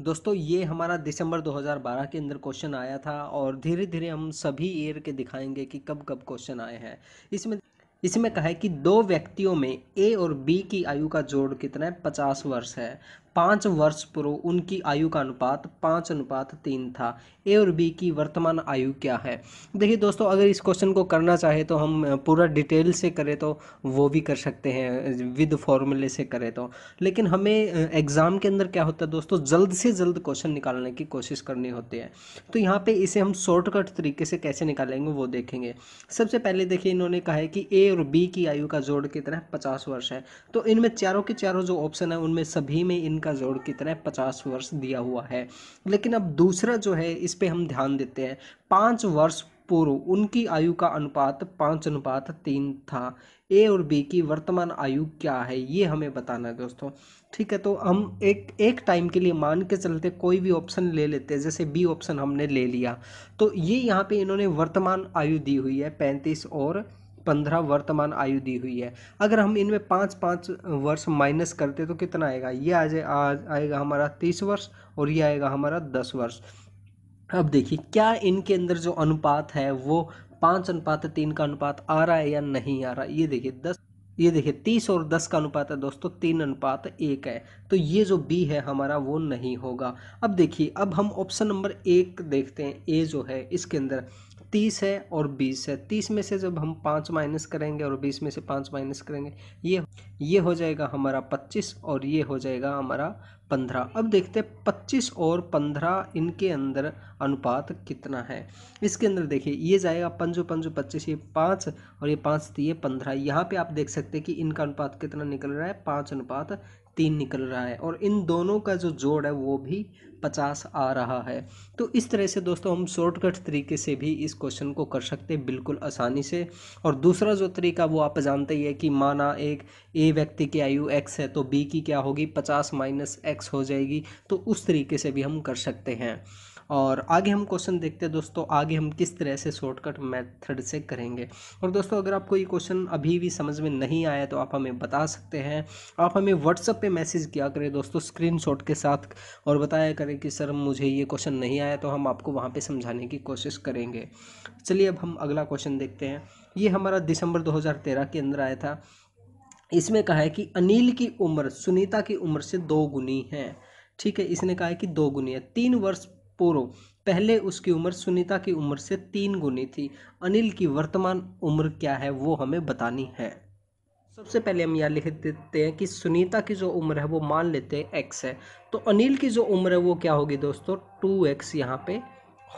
दोस्तों ये हमारा दिसंबर 2012 के अंदर क्वेश्चन आया था और धीरे धीरे हम सभी ईयर के दिखाएंगे कि कब कब क्वेश्चन आए हैं इसमें इसमें कहा है कि दो व्यक्तियों में ए और बी की आयु का जोड़ कितना है पचास वर्ष है पाँच वर्ष पूर्व उनकी आयु का अनुपात पाँच अनुपात तीन था ए और बी की वर्तमान आयु क्या है देखिए दोस्तों अगर इस क्वेश्चन को करना चाहे तो हम पूरा डिटेल से करें तो वो भी कर सकते हैं विद फॉर्मूले से करें तो लेकिन हमें एग्ज़ाम के अंदर क्या होता है दोस्तों जल्द से जल्द क्वेश्चन निकालने की कोशिश करनी होती है तो यहाँ पर इसे हम शॉर्टकट तरीके से कैसे निकालेंगे वो देखेंगे सबसे पहले देखिए इन्होंने कहा है कि ए और बी की आयु का जोड़ कितना है पचास वर्ष है तो इनमें चारों के चारों जो ऑप्शन है उनमें सभी में इन का जोड़ कितना है पचास वर्ष दिया हुआ है लेकिन अब दूसरा जो है इस पर हम ध्यान देते हैं पाँच वर्ष पूर्व उनकी आयु का अनुपात पाँच अनुपात तीन था ए और बी की वर्तमान आयु क्या है ये हमें बताना है दोस्तों ठीक है तो हम एक एक टाइम के लिए मान के चलते कोई भी ऑप्शन ले लेते हैं जैसे बी ऑप्शन हमने ले लिया तो ये यहाँ पे इन्होंने वर्तमान आयु दी हुई है पैंतीस और पंद्रह वर्तमान आयु दी हुई है अगर हम इनमें पाँच पाँच वर्ष माइनस करते तो कितना आएगा ये आ जाए आएगा हमारा तीस वर्ष और ये आएगा हमारा दस वर्ष अब देखिए क्या इनके अंदर जो अनुपात है वो पाँच अनुपात तीन का अनुपात आ रहा है या नहीं आ रहा ये देखिए दस ये देखिए तीस और दस का अनुपात है दोस्तों तीन अनुपात एक है तो ये जो बी है हमारा वो नहीं होगा अब देखिए अब हम ऑप्शन नंबर एक देखते हैं ए जो है इसके अंदर तीस है और बीस है तीस में से जब हम पाँच माइनस करेंगे और बीस में से पाँच माइनस करेंगे ये ये हो जाएगा हमारा पच्चीस और ये हो जाएगा हमारा पंद्रह अब देखते हैं पच्चीस और पंद्रह इनके अंदर अनुपात कितना है इसके अंदर देखिए ये जाएगा पंजो पंजो पच्चीस ये पाँच और ये पाँच ये पंद्रह यहाँ पे आप देख सकते हैं कि इनका अनुपात कितना निकल रहा है पाँच अनुपात तीन निकल रहा है और इन दोनों का जो जोड़ है वो भी पचास आ रहा है तो इस तरह से दोस्तों हम शॉर्टकट तरीके से भी इस क्वेश्चन को कर सकते हैं बिल्कुल आसानी से और दूसरा जो तरीका वो आप जानते ही है कि माना एक ए व्यक्ति की आयु एक्स है तो बी की क्या होगी पचास माइनस एक्स हो जाएगी तो उस तरीके से भी हम कर सकते हैं और आगे हम क्वेश्चन देखते हैं दोस्तों आगे हम किस तरह से शॉर्टकट मेथड से करेंगे और दोस्तों अगर आपको ये क्वेश्चन अभी भी समझ में नहीं आया तो आप हमें बता सकते हैं आप हमें व्हाट्सअप पे मैसेज किया करें दोस्तों शॉट के साथ और बताया करें कि सर मुझे ये क्वेश्चन नहीं आया तो हम आपको वहाँ पर समझाने की कोशिश करेंगे चलिए अब हम अगला क्वेश्चन देखते हैं ये हमारा दिसंबर दो के अंदर आया था इसमें कहा है कि अनिल की उम्र सुनीता की उम्र से दो गुनी है ठीक है इसने कहा है कि दो गुनी है तीन वर्ष पोरो पहले उसकी उम्र सुनीता की उम्र से तीन गुनी थी अनिल की वर्तमान उम्र क्या है वो हमें बतानी है सबसे पहले हम यह लिख देते हैं कि सुनीता की जो उम्र है वो मान लेते हैं एक्स है तो अनिल की जो उम्र है वो क्या होगी दोस्तों टू एक्स यहाँ पे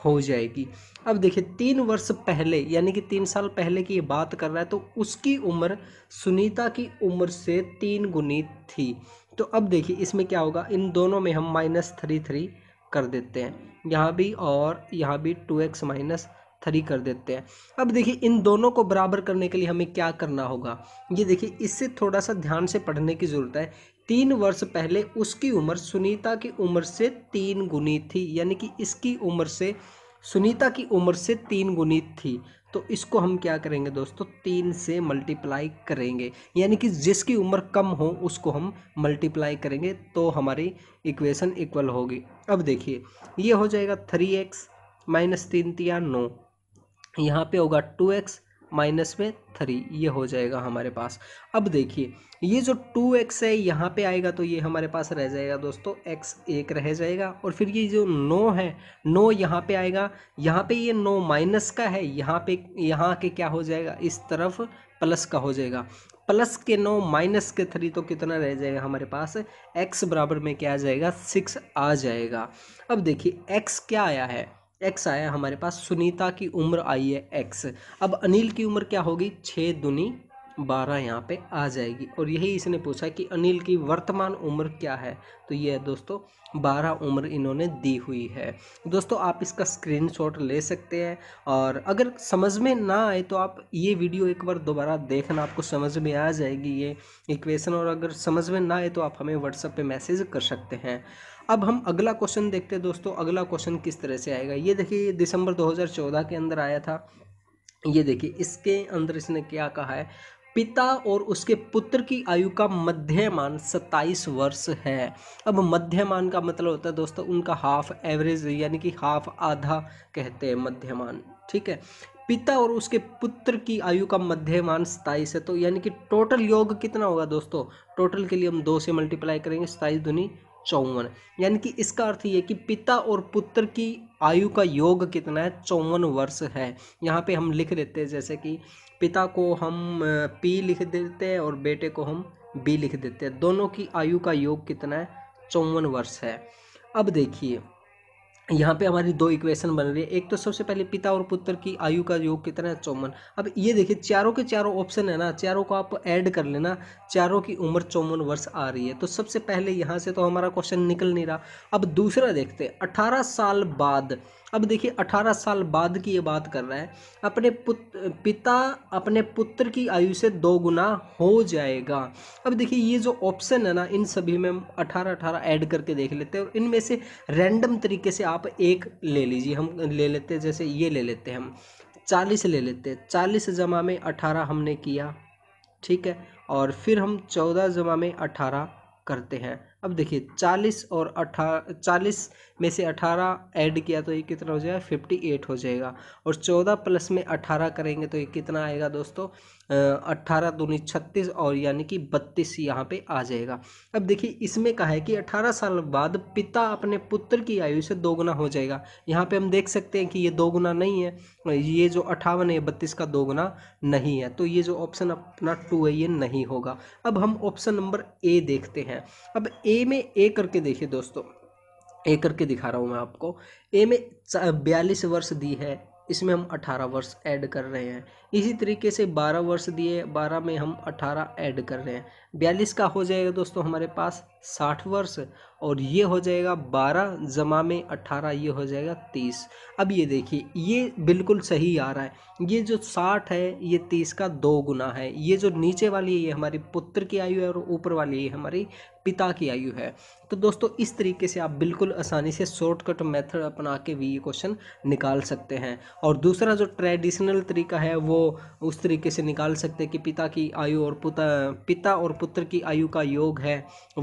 हो जाएगी अब देखिए तीन वर्ष पहले यानी कि तीन साल पहले की ये बात कर रहा है तो उसकी उम्र सुनीता की उम्र से तीन गुनी थी तो अब देखिए इसमें क्या होगा इन दोनों में हम माइनस थ्री थ्री कर देते हैं यहाँ भी और यहाँ भी टू एक्स माइनस थ्री कर देते हैं अब देखिए इन दोनों को बराबर करने के लिए हमें क्या करना होगा ये देखिए इससे थोड़ा सा ध्यान से पढ़ने की ज़रूरत है तीन वर्ष पहले उसकी उम्र सुनीता की उम्र से तीन गुनी थी यानी कि इसकी उम्र से सुनीता की उम्र से तीन गुनी थी तो इसको हम क्या करेंगे दोस्तों तीन से मल्टीप्लाई करेंगे यानी कि जिसकी उम्र कम हो उसको हम मल्टीप्लाई करेंगे तो हमारी इक्वेशन इक्वल होगी अब देखिए ये हो जाएगा थ्री एक्स माइनस तीन तिया नौ यहाँ पे होगा टू एक्स माइनस में थ्री ये हो जाएगा हमारे पास अब देखिए ये जो टू एक्स है यहाँ पे आएगा तो ये हमारे पास रह जाएगा दोस्तों एक्स एक रह जाएगा और फिर ये जो नौ है नौ यहाँ पे आएगा यहाँ पे ये नौ माइनस का है यहाँ पे यहाँ के क्या हो जाएगा इस तरफ प्लस का हो जाएगा प्लस के नौ माइनस के थ्री तो कितना रह जाएगा हमारे पास एक्स बराबर में क्या आ जाएगा सिक्स आ जाएगा अब देखिए एक्स क्या आया है एक्स आया हमारे पास सुनीता की उम्र आई है एक्स अब अनिल की उम्र क्या होगी छः दुनी बारह यहाँ पे आ जाएगी और यही इसने पूछा कि अनिल की वर्तमान उम्र क्या है तो ये दोस्तों बारह उम्र इन्होंने दी हुई है दोस्तों आप इसका स्क्रीनशॉट ले सकते हैं और अगर समझ में ना आए तो आप ये वीडियो एक बार दोबारा देखना आपको समझ में आ जाएगी ये इक्वेशन और अगर समझ में ना आए तो आप हमें व्हाट्सएप पर मैसेज कर सकते हैं अब हम अगला क्वेश्चन देखते हैं दोस्तों अगला क्वेश्चन किस तरह से आएगा ये देखिए दिसंबर दो के अंदर आया था ये देखिए इसके अंदर इसने क्या कहा है पिता और उसके पुत्र की आयु का मध्यमान 27 वर्ष है अब मध्यमान का मतलब होता है दोस्तों उनका हाफ एवरेज यानी कि हाफ आधा कहते हैं मध्यमान ठीक है पिता और उसके पुत्र की आयु का मध्यमान सताईस है तो यानी कि टोटल योग कितना होगा दोस्तों टोटल के लिए हम दो से मल्टीप्लाई करेंगे सताईस धुनी चौवन यानी कि इसका अर्थ ये कि पिता और पुत्र की आयु का योग कितना है चौवन वर्ष है यहाँ पे हम लिख देते हैं जैसे कि पिता को हम पी लिख देते हैं और बेटे को हम बी लिख देते हैं दोनों की आयु का योग कितना है चौवन वर्ष है अब देखिए यहाँ पे हमारी दो इक्वेशन बन रही है एक तो सबसे पहले पिता और पुत्र की आयु का योग कितना है चौवन अब ये देखिए चारों के चारों ऑप्शन है ना चारों को आप ऐड कर लेना चारों की उम्र चौवन वर्ष आ रही है तो सबसे पहले यहाँ से तो हमारा क्वेश्चन निकल नहीं रहा अब दूसरा देखते हैं अठारह साल बाद अब देखिए 18 साल बाद की ये बात कर रहा है अपने पुत पिता अपने पुत्र की आयु से दो गुना हो जाएगा अब देखिए ये जो ऑप्शन है ना इन सभी में हम 18 18 ऐड करके देख लेते हैं और इनमें से रैंडम तरीके से आप एक ले लीजिए हम ले लेते हैं जैसे ये ले लेते हैं हम चालीस ले लेते हैं चालीस जमा में अठारह हमने किया ठीक है और फिर हम चौदह जमा में अठारह करते हैं अब देखिए चालीस और अठारह चालीस में से अठारह ऐड किया तो ये कितना हो जाएगा फिफ्टी एट हो जाएगा और चौदह प्लस में अठारह करेंगे तो ये कितना आएगा दोस्तों अट्ठारह दूनी छत्तीस और यानी कि बत्तीस यहाँ पे आ जाएगा अब देखिए इसमें कहा है कि अठारह साल बाद पिता अपने पुत्र की आयु से दोगुना हो जाएगा यहाँ पे हम देख सकते हैं कि ये दोगुना नहीं है ये जो अट्ठावन है बत्तीस का दोगुना नहीं है तो ये जो ऑप्शन अपना टू है ये नहीं होगा अब हम ऑप्शन नंबर ए देखते हैं अब ए ए में ए करके देखिए दोस्तों ए करके दिखा रहा हूँ मैं आपको ए में बयालीस वर्ष दी है इसमें हम अठारह वर्ष ऐड कर रहे हैं इसी तरीके से बारह वर्ष दिए बारह में हम अठारह ऐड कर रहे हैं बयालीस का हो जाएगा दोस्तों हमारे पास साठ वर्ष और ये हो जाएगा बारह जमा में अट्ठारह ये हो जाएगा तीस अब ये देखिए ये बिल्कुल सही आ रहा है ये जो साठ है ये तीस का दो गुना है ये जो नीचे वाली है ये हमारी पुत्र की आयु है और ऊपर वाली ये हमारी पिता की आयु है तो दोस्तों इस तरीके से आप बिल्कुल आसानी से शॉर्टकट मेथड अपना के भी ये क्वेश्चन निकाल सकते हैं और दूसरा जो ट्रेडिशनल तरीका है वो उस तरीके से निकाल सकते हैं कि पिता की आयु और पुता पिता और पुत्र की आयु का योग है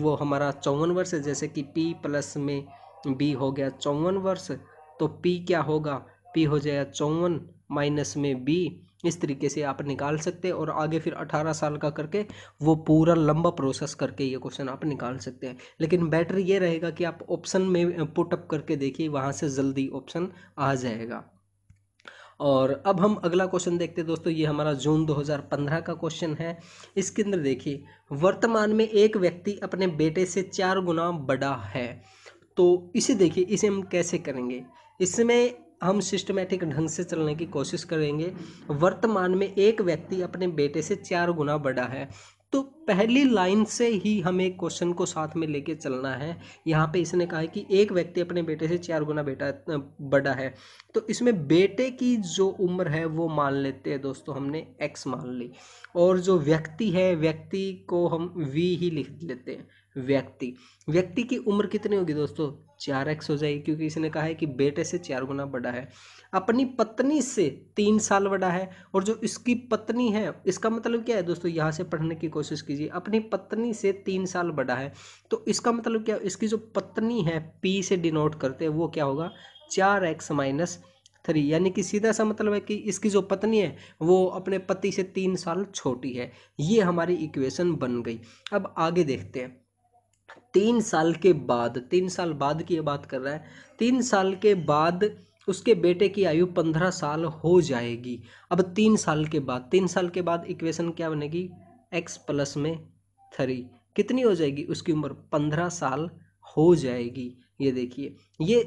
वो हमारा चौवन वर्ष है जैसे कि पी प्लस में बी हो गया चौवन वर्ष तो पी क्या होगा पी हो जाएगा चौवन माइनस में बी इस तरीके से आप निकाल सकते हैं और आगे फिर 18 साल का करके वो पूरा लंबा प्रोसेस करके ये क्वेश्चन आप निकाल सकते हैं लेकिन बेटर ये रहेगा कि आप ऑप्शन में पुटअप करके देखिए वहाँ से जल्दी ऑप्शन आ जाएगा और अब हम अगला क्वेश्चन देखते हैं दोस्तों ये हमारा जून 2015 का क्वेश्चन है इसके अंदर देखिए वर्तमान में एक व्यक्ति अपने बेटे से चार गुना बड़ा है तो इसे देखिए इसे हम कैसे करेंगे इसमें हम सिस्टमेटिक ढंग से चलने की कोशिश करेंगे वर्तमान में एक व्यक्ति अपने बेटे से चार गुना बड़ा है तो पहली लाइन से ही हमें क्वेश्चन को साथ में लेके चलना है यहाँ पे इसने कहा है कि एक व्यक्ति अपने बेटे से चार गुना बेटा बड़ा है तो इसमें बेटे की जो उम्र है वो मान लेते हैं दोस्तों हमने एक्स मान ली और जो व्यक्ति है व्यक्ति को हम वी ही लिख लेते हैं व्यक्ति व्यक्ति की उम्र कितनी होगी दोस्तों चार एक्स हो जाएगी क्योंकि इसने कहा है कि बेटे से चार गुना बड़ा है अपनी पत्नी से तीन साल बड़ा है और जो इसकी पत्नी है इसका मतलब क्या है दोस्तों यहाँ से पढ़ने की कोशिश कीजिए अपनी पत्नी से तीन साल बड़ा है तो इसका मतलब क्या इसकी जो पत्नी है पी से डिनोट करते हैं वो क्या होगा चार एक्स माइनस थ्री यानी कि सीधा सा मतलब है कि इसकी जो पत्नी है वो अपने पति से तीन साल छोटी है ये हमारी इक्वेशन बन गई अब आगे देखते हैं तीन साल के बाद तीन साल बाद की ये बात कर रहा है तीन साल के बाद उसके बेटे की आयु पंद्रह साल हो जाएगी अब तीन साल के बाद तीन साल के बाद इक्वेशन क्या बनेगी एक्स प्लस में थ्री कितनी हो जाएगी उसकी उम्र पंद्रह साल हो जाएगी ये देखिए ये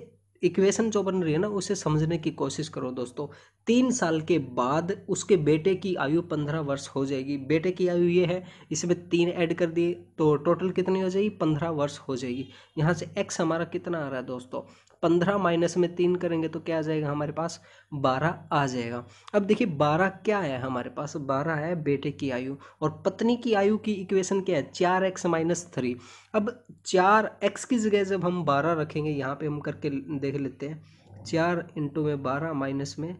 इक्वेशन जो बन रही है ना उसे समझने की कोशिश करो दोस्तों तीन साल के बाद उसके बेटे की आयु पंद्रह वर्ष हो जाएगी बेटे की आयु ये है इसमें तीन ऐड कर दिए तो टोटल कितनी हो जाएगी पंद्रह वर्ष हो जाएगी यहाँ से एक्स हमारा कितना आ रहा है दोस्तों पंद्रह माइनस में तीन करेंगे तो क्या आ जाएगा हमारे पास बारह आ जाएगा अब देखिए बारह क्या है हमारे पास बारह है बेटे की आयु और पत्नी की आयु की इक्वेशन क्या है चार एक्स माइनस थ्री अब चार एक्स की जगह जब हम बारह रखेंगे यहाँ पे हम करके देख लेते हैं चार इंटू में बारह माइनस में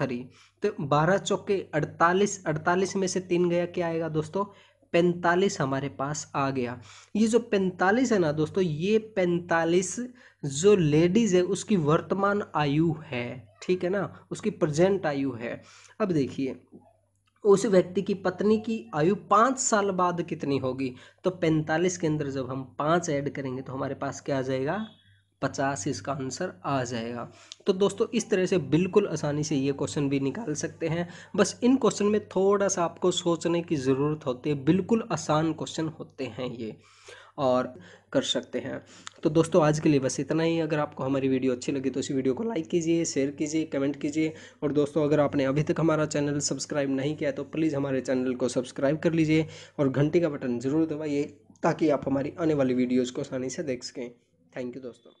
थ्री तो बारह चौके अड़तालीस अड़तालीस में से तीन गया क्या आएगा दोस्तों पैंतालीस हमारे पास आ गया ये जो पैंतालीस है ना दोस्तों ये पैंतालीस जो लेडीज़ है उसकी वर्तमान आयु है ठीक है ना उसकी प्रजेंट आयु है अब देखिए उस व्यक्ति की पत्नी की आयु पाँच साल बाद कितनी होगी तो पैंतालीस के अंदर जब हम पाँच ऐड करेंगे तो हमारे पास क्या आ जाएगा पचास इसका आंसर आ जाएगा तो दोस्तों इस तरह से बिल्कुल आसानी से ये क्वेश्चन भी निकाल सकते हैं बस इन क्वेश्चन में थोड़ा सा आपको सोचने की ज़रूरत होती है बिल्कुल आसान क्वेश्चन होते हैं ये और कर सकते हैं तो दोस्तों आज के लिए बस इतना ही अगर आपको हमारी वीडियो अच्छी लगी तो इस वीडियो को लाइक कीजिए शेयर कीजिए कमेंट कीजिए और दोस्तों अगर आपने अभी तक हमारा चैनल सब्सक्राइब नहीं किया तो प्लीज़ हमारे चैनल को सब्सक्राइब कर लीजिए और घंटी का बटन ज़रूर दबाइए ताकि आप हमारी आने वाली वीडियोज़ को आसानी से देख सकें थैंक यू दोस्तों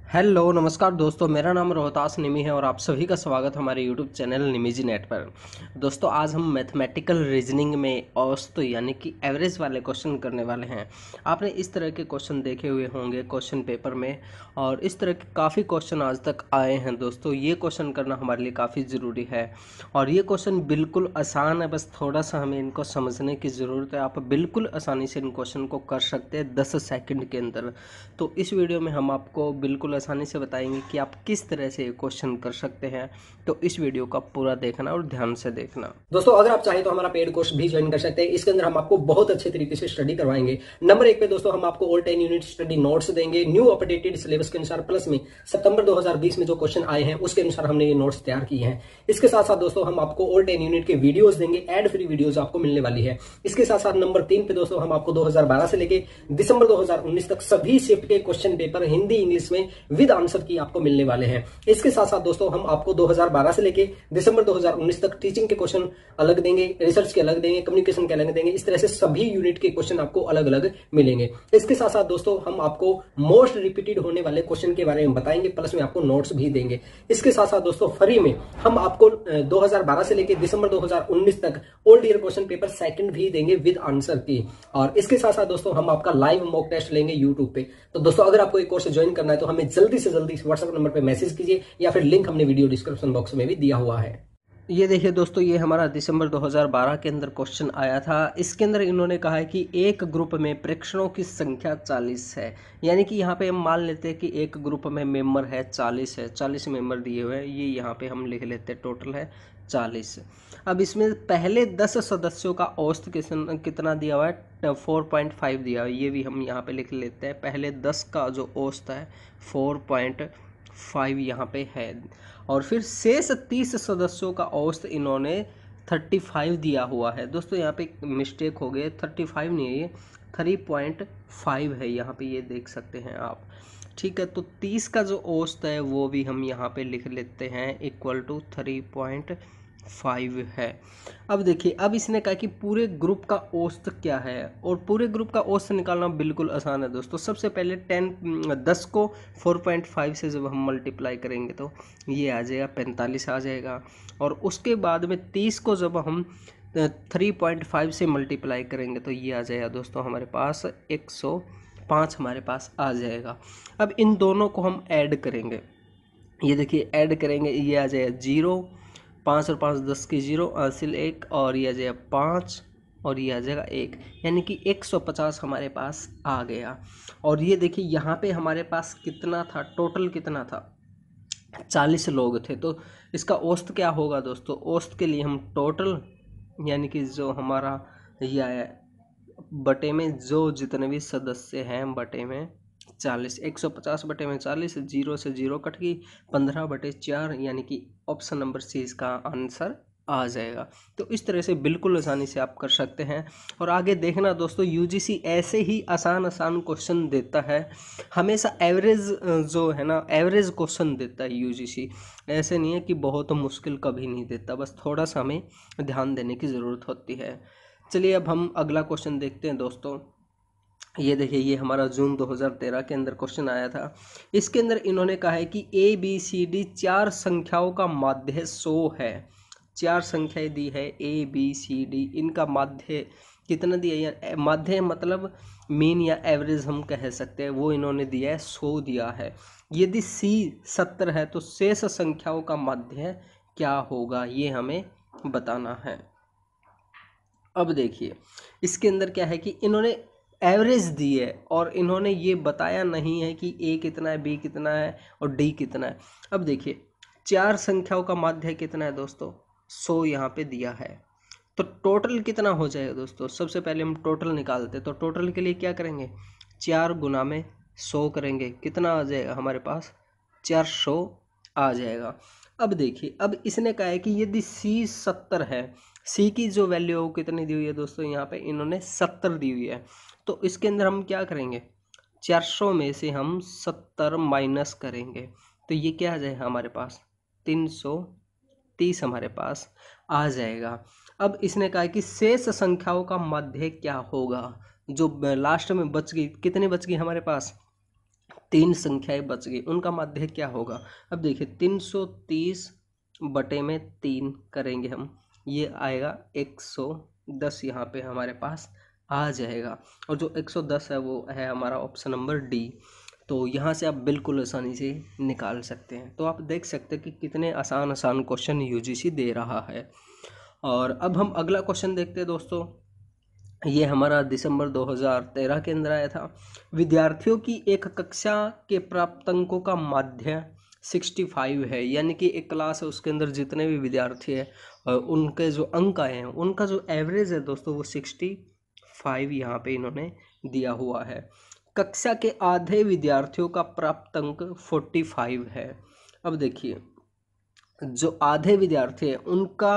हेलो नमस्कार दोस्तों मेरा नाम रोहतास निमी है और आप सभी का स्वागत हमारे यूट्यूब चैनल निमीजी नेट पर दोस्तों आज हम मैथमेटिकल रीजनिंग में औसत तो यानी कि एवरेज वाले क्वेश्चन करने वाले हैं आपने इस तरह के क्वेश्चन देखे हुए होंगे क्वेश्चन पेपर में और इस तरह के काफ़ी क्वेश्चन आज तक आए हैं दोस्तों ये क्वेश्चन करना हमारे लिए काफ़ी ज़रूरी है और ये क्वेश्चन बिल्कुल आसान है बस थोड़ा सा हमें इनको समझने की ज़रूरत है आप बिल्कुल आसानी से इन क्वेश्चन को कर सकते हैं दस सेकेंड के अंदर तो इस वीडियो में हम आपको बिल्कुल आसानी से बताएंगे कि आप किस तरह से क्वेश्चन कर सकते हैं तो इस वीडियो का पूरा देखना और ध्यान से देखना दोस्तों अगर आप चाहें तो हमारा पेड कोर्स भी ज्वाइन कर सकते हैं इसके अंदर हम आपको बहुत अच्छे तरीके से स्टडी करवाएंगे नंबर एक पे दोस्तों हम आपको all ten unit study notes देंगे न्यू अपडेटेड सिलेबस के अनुसार प्लस में सितंबर 2020 में जो क्वेश्चन आए हैं उसके अनुसार हमने ये नोट्स तैयार किए हैं इसके साथ साथ दोस्तों हम आपको ऑल टेन यूनिट के वीडियोस देंगे एड फ्री वीडियोस आपको मिलने वाली है इसके साथ साथ नंबर तीन पे दोस्तों हम आपको दो से लेके दिसंबर दो तक सभी शिफ्ट के क्वेश्चन पेपर हिंदी इंग्लिश में विद आंसर की आपको मिलने वाले हैं इसके साथ साथ दोस्तों हम आपको 2012 से लेके दिसंबर 2019 तक टीचिंग के क्वेश्चन अलग देंगे रिसर्च के अलग देंगे कम्युनिकेशन के अलग देंगे इस तरह से सभी यूनिट के क्वेश्चन आपको अलग अलग मिलेंगे इसके साथ साथ दोस्तों हम आपको मोस्ट रिपीटेड होने वाले क्वेश्चन के बारे में बताएंगे प्लस में आपको नोट्स भी देंगे इसके साथ साथ दोस्तों फ्री में हम आपको दो से लेकर दिसंबर दो तक old year question paper second भी देंगे विद आंसर की और इसके साथ साथ दोस्तों हम आपका लाइव मॉक टेस्ट लेंगे यूट्यूब पे तो दोस्तों अगर आपको एक कोर्स ज्वाइन करना है तो हमें जल्दी से जल्दी व्हाट्सएप नंबर पर मैसेज कीजिए या फिर लिंक हमने वीडियो डिस्क्रिप्शन बॉक्स में भी दिया हुआ है ये देखिए दोस्तों ये हमारा दिसंबर 2012 के अंदर क्वेश्चन आया था इसके अंदर इन्होंने कहा है कि एक ग्रुप में प्रेक्षणों की संख्या 40 है यानी कि यहाँ पे हम मान लेते हैं कि एक ग्रुप में मेंबर है 40 है 40 मेंबर दिए हुए हैं ये यहाँ पे हम लिख लेते हैं टोटल है 40 अब इसमें पहले दस सदस्यों का औस्त कितना दिया हुआ है फोर पॉइंट फाइव दिया हुआ है ये भी हम यहाँ पे लिख लेते हैं पहले दस का जो औस्त है फोर पॉइंट फाइव यहाँ पे है और फिर शेष तीस सदस्यों का औस्त इन्होंने थर्टी फाइव दिया हुआ है दोस्तों यहाँ पे मिस्टेक हो गए थर्टी फाइव नहीं है ये थ्री पॉइंट फाइव है यहाँ पे ये देख सकते हैं आप ठीक है तो तीस का जो औस्त है वो भी हम यहाँ पे लिख लेते हैं equal to three point five है अब देखिए अब इसने कहा कि पूरे ग्रुप का औसत क्या है और पूरे ग्रुप का औसत निकालना बिल्कुल आसान है दोस्तों सबसे पहले टेन दस को फोर पॉइंट फाइव से जब हम मल्टीप्लाई करेंगे तो ये आ जाएगा पैंतालीस आ जाएगा और उसके बाद में तीस को जब हम थ्री पॉइंट फाइव से मल्टीप्लाई करेंगे तो ये आ जाएगा दोस्तों हमारे पास एक सौ पाँच हमारे पास आ जाएगा अब इन दोनों को हम ऐड करेंगे ये देखिए ऐड करेंगे ये आ जाएगा जीरो पाँच और पाँच दस की जीरो आंसिल एक और यह आ जाएगा पाँच और यह आ जाएगा एक यानी कि एक सौ पचास हमारे पास आ गया और ये देखिए यहाँ पे हमारे पास कितना था टोटल कितना था चालीस लोग थे तो इसका औस्त क्या होगा दोस्तों औस्त के लिए हम टोटल यानी कि जो हमारा यह आया बटे में जो जितने भी सदस्य हैं बटे में चालीस एक सौ पचास बटे में चालीस जीरो से जीरो कट गई पंद्रह बटे चार यानी कि ऑप्शन नंबर सी इसका आंसर आ जाएगा तो इस तरह से बिल्कुल आसानी से आप कर सकते हैं और आगे देखना दोस्तों यूजीसी ऐसे ही आसान आसान क्वेश्चन देता है हमेशा एवरेज जो है ना एवरेज क्वेश्चन देता है यूजीसी ऐसे नहीं है कि बहुत मुश्किल कभी नहीं देता बस थोड़ा सा हमें ध्यान देने की ज़रूरत होती है चलिए अब हम अगला क्वेश्चन देखते हैं दोस्तों ये देखिए ये हमारा जून 2013 के अंदर क्वेश्चन आया था इसके अंदर इन्होंने कहा है कि ए बी सी डी चार संख्याओं का माध्य सो है चार संख्याएं दी है ए बी सी डी इनका माध्य कितना दिया या माध्य मतलब मीन या एवरेज हम कह सकते हैं वो इन्होंने दिया है सो दिया है यदि सी सत्तर है तो शेष संख्याओं का माध्य क्या होगा ये हमें बताना है अब देखिए इसके अंदर क्या है कि इन्होंने एवरेज दी है और इन्होंने ये बताया नहीं है कि ए कितना है बी कितना है और डी कितना है अब देखिए चार संख्याओं का माध्य कितना है दोस्तों सौ यहाँ पे दिया है तो टोटल कितना हो जाएगा दोस्तों सबसे पहले हम टोटल निकालते हैं तो टोटल के लिए क्या करेंगे चार गुना में सौ करेंगे कितना आ जाएगा हमारे पास चार सौ आ जाएगा अब देखिए अब इसने कहा है कि यदि सी सत्तर है सी की जो वैल्यू है वो कितनी दी हुई है दोस्तों यहाँ पे इन्होंने सत्तर दी हुई है तो इसके अंदर हम क्या करेंगे चार सौ में से हम सत्तर माइनस करेंगे तो ये क्या आ जाएगा हमारे पास तीन सौ तीस हमारे पास आ जाएगा अब इसने कहा कि शेष संख्याओं का मध्य क्या होगा जो लास्ट में बच गई कितने बच गई हमारे पास तीन संख्याएं बच गई उनका मध्य क्या होगा अब देखिए तीन सौ तीस बटे में तीन करेंगे हम ये आएगा एक सौ दस यहाँ पे हमारे पास आ जाएगा और जो 110 है वो है हमारा ऑप्शन नंबर डी तो यहाँ से आप बिल्कुल आसानी से निकाल सकते हैं तो आप देख सकते हैं कि कितने आसान आसान क्वेश्चन सी दे रहा है और अब हम अगला क्वेश्चन देखते हैं दोस्तों ये हमारा दिसंबर 2013 के अंदर आया था विद्यार्थियों की एक कक्षा के प्राप्त अंकों का माध्य 65 है यानी कि एक क्लास है उसके अंदर जितने भी विद्यार्थी हैं उनके जो अंक आए हैं उनका जो एवरेज है दोस्तों वो फाइव यहाँ पे इन्होंने दिया हुआ है कक्षा के आधे विद्यार्थियों का प्राप्त अंक फोर्टी फाइव है अब देखिए जो आधे विद्यार्थी हैं उनका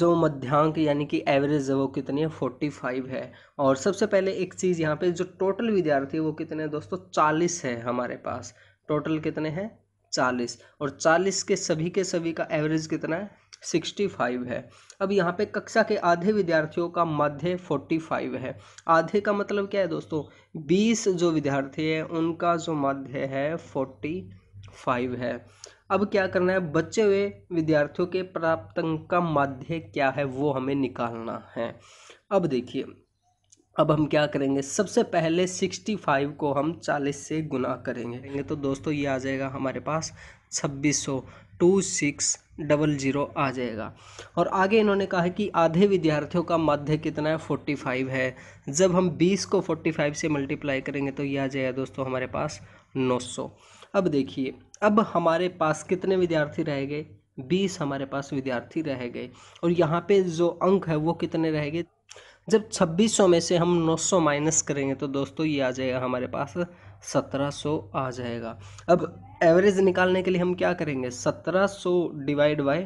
जो मध्यांक यानी कि एवरेज है वो कितनी है फोर्टी फाइव है और सबसे पहले एक चीज़ यहाँ पे जो टोटल विद्यार्थी है वो कितने हैं दोस्तों चालीस है हमारे पास टोटल कितने हैं चालीस और चालीस के सभी के सभी का एवरेज कितना है सिक्सटी फाइव है अब यहाँ पे कक्षा के आधे विद्यार्थियों का मध्य फोर्टी फाइव है आधे का मतलब क्या है दोस्तों बीस जो विद्यार्थी है उनका जो मध्य है फोर्टी फाइव है अब क्या करना है बचे हुए विद्यार्थियों के अंक का मध्य क्या है वो हमें निकालना है अब देखिए अब हम क्या करेंगे सबसे पहले 65 को हम 40 से गुना करेंगे तो दोस्तों ये आ जाएगा हमारे पास 2600 टू सिक्स डबल ज़ीरो आ जाएगा और आगे इन्होंने कहा है कि आधे विद्यार्थियों का माध्य कितना है फोर्टी फाइव है जब हम बीस को फोर्टी फाइव से मल्टीप्लाई करेंगे तो ये आ जाएगा दोस्तों हमारे पास नौ सौ अब देखिए अब हमारे पास कितने विद्यार्थी रह गए बीस हमारे पास विद्यार्थी रह गए और यहाँ पे जो अंक है वो कितने रह गए जब सौ में से हम सौ माइनस करेंगे तो दोस्तों ये आ जाएगा हमारे पास सौ आ जाएगा अब एवरेज निकालने के लिए हम क्या करेंगे सत्रह सौ डिवाइड बाई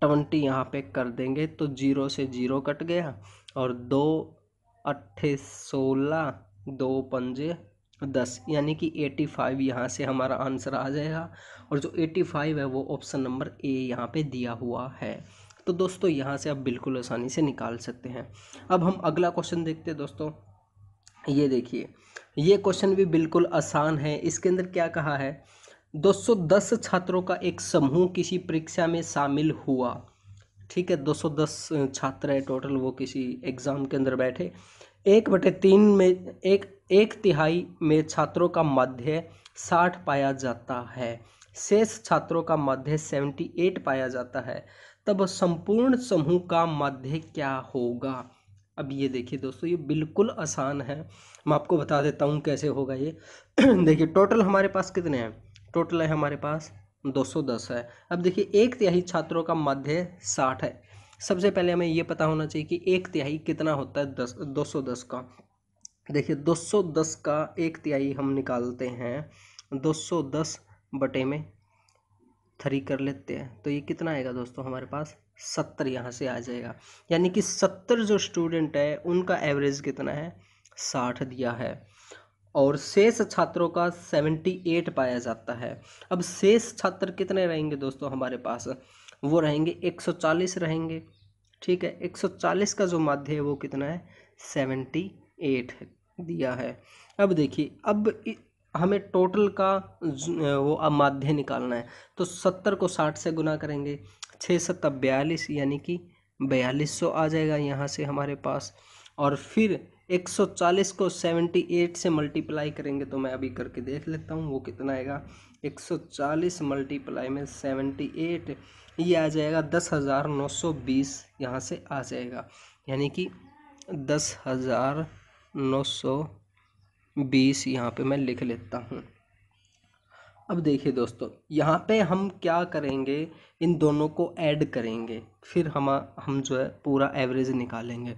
ट्वेंटी यहाँ पे कर देंगे तो जीरो से जीरो कट गया और दो अट्ठे सोलह दो पंजे दस यानी कि एटी फाइव यहाँ से हमारा आंसर आ जाएगा और जो एटी फाइव है वो ऑप्शन नंबर ए यहाँ पे दिया हुआ है तो दोस्तों यहाँ से आप बिल्कुल आसानी से निकाल सकते हैं अब हम अगला क्वेश्चन देखते हैं दोस्तों ये देखिए ये क्वेश्चन भी बिल्कुल आसान है इसके अंदर क्या कहा है 210 छात्रों का एक समूह किसी परीक्षा में शामिल हुआ ठीक है 210 छात्र है टोटल वो किसी एग्ज़ाम के अंदर बैठे एक बटे तीन में एक एक तिहाई में छात्रों का मध्य साठ पाया जाता है शेष छात्रों का मध्य सेवेंटी एट पाया जाता है तब संपूर्ण समूह का मध्य क्या होगा अब ये देखिए दोस्तों ये बिल्कुल आसान है मैं आपको बता देता हूँ कैसे होगा ये देखिए टोटल हमारे पास कितने हैं टोटल है हमारे पास 210 है अब देखिए एक तिहाई छात्रों का माध्य 60 है सबसे पहले हमें ये पता होना चाहिए कि एक तिहाई कितना होता है दस दो सौ दस का देखिए दो सौ दस का एक तिहाई हम निकालते हैं दो सौ दस बटे में थ्री कर लेते हैं तो ये कितना आएगा दोस्तों हमारे पास सत्तर यहाँ से आ जाएगा यानी कि सत्तर जो स्टूडेंट है उनका एवरेज कितना है साठ दिया है और शेष छात्रों का सेवेंटी एट पाया जाता है अब शेष छात्र कितने रहेंगे दोस्तों हमारे पास वो रहेंगे एक सौ चालीस रहेंगे ठीक है एक सौ चालीस का जो माध्य है वो कितना है सेवेंटी एट दिया है अब देखिए अब हमें टोटल का वो अब माध्य निकालना है तो सत्तर को साठ से गुना करेंगे छः सत्तर बयालीस यानी कि बयालीस सौ आ जाएगा यहाँ से हमारे पास और फिर 140 को 78 से मल्टीप्लाई करेंगे तो मैं अभी करके देख लेता हूँ वो कितना आएगा 140 मल्टीप्लाई में 78 ये आ जाएगा दस हज़ार नौ सौ बीस यहाँ से आ जाएगा यानी कि दस हज़ार नौ सौ बीस यहाँ पे मैं लिख लेता हूँ अब देखिए दोस्तों यहाँ पे हम क्या करेंगे इन दोनों को ऐड करेंगे फिर हम हम जो है पूरा एवरेज निकालेंगे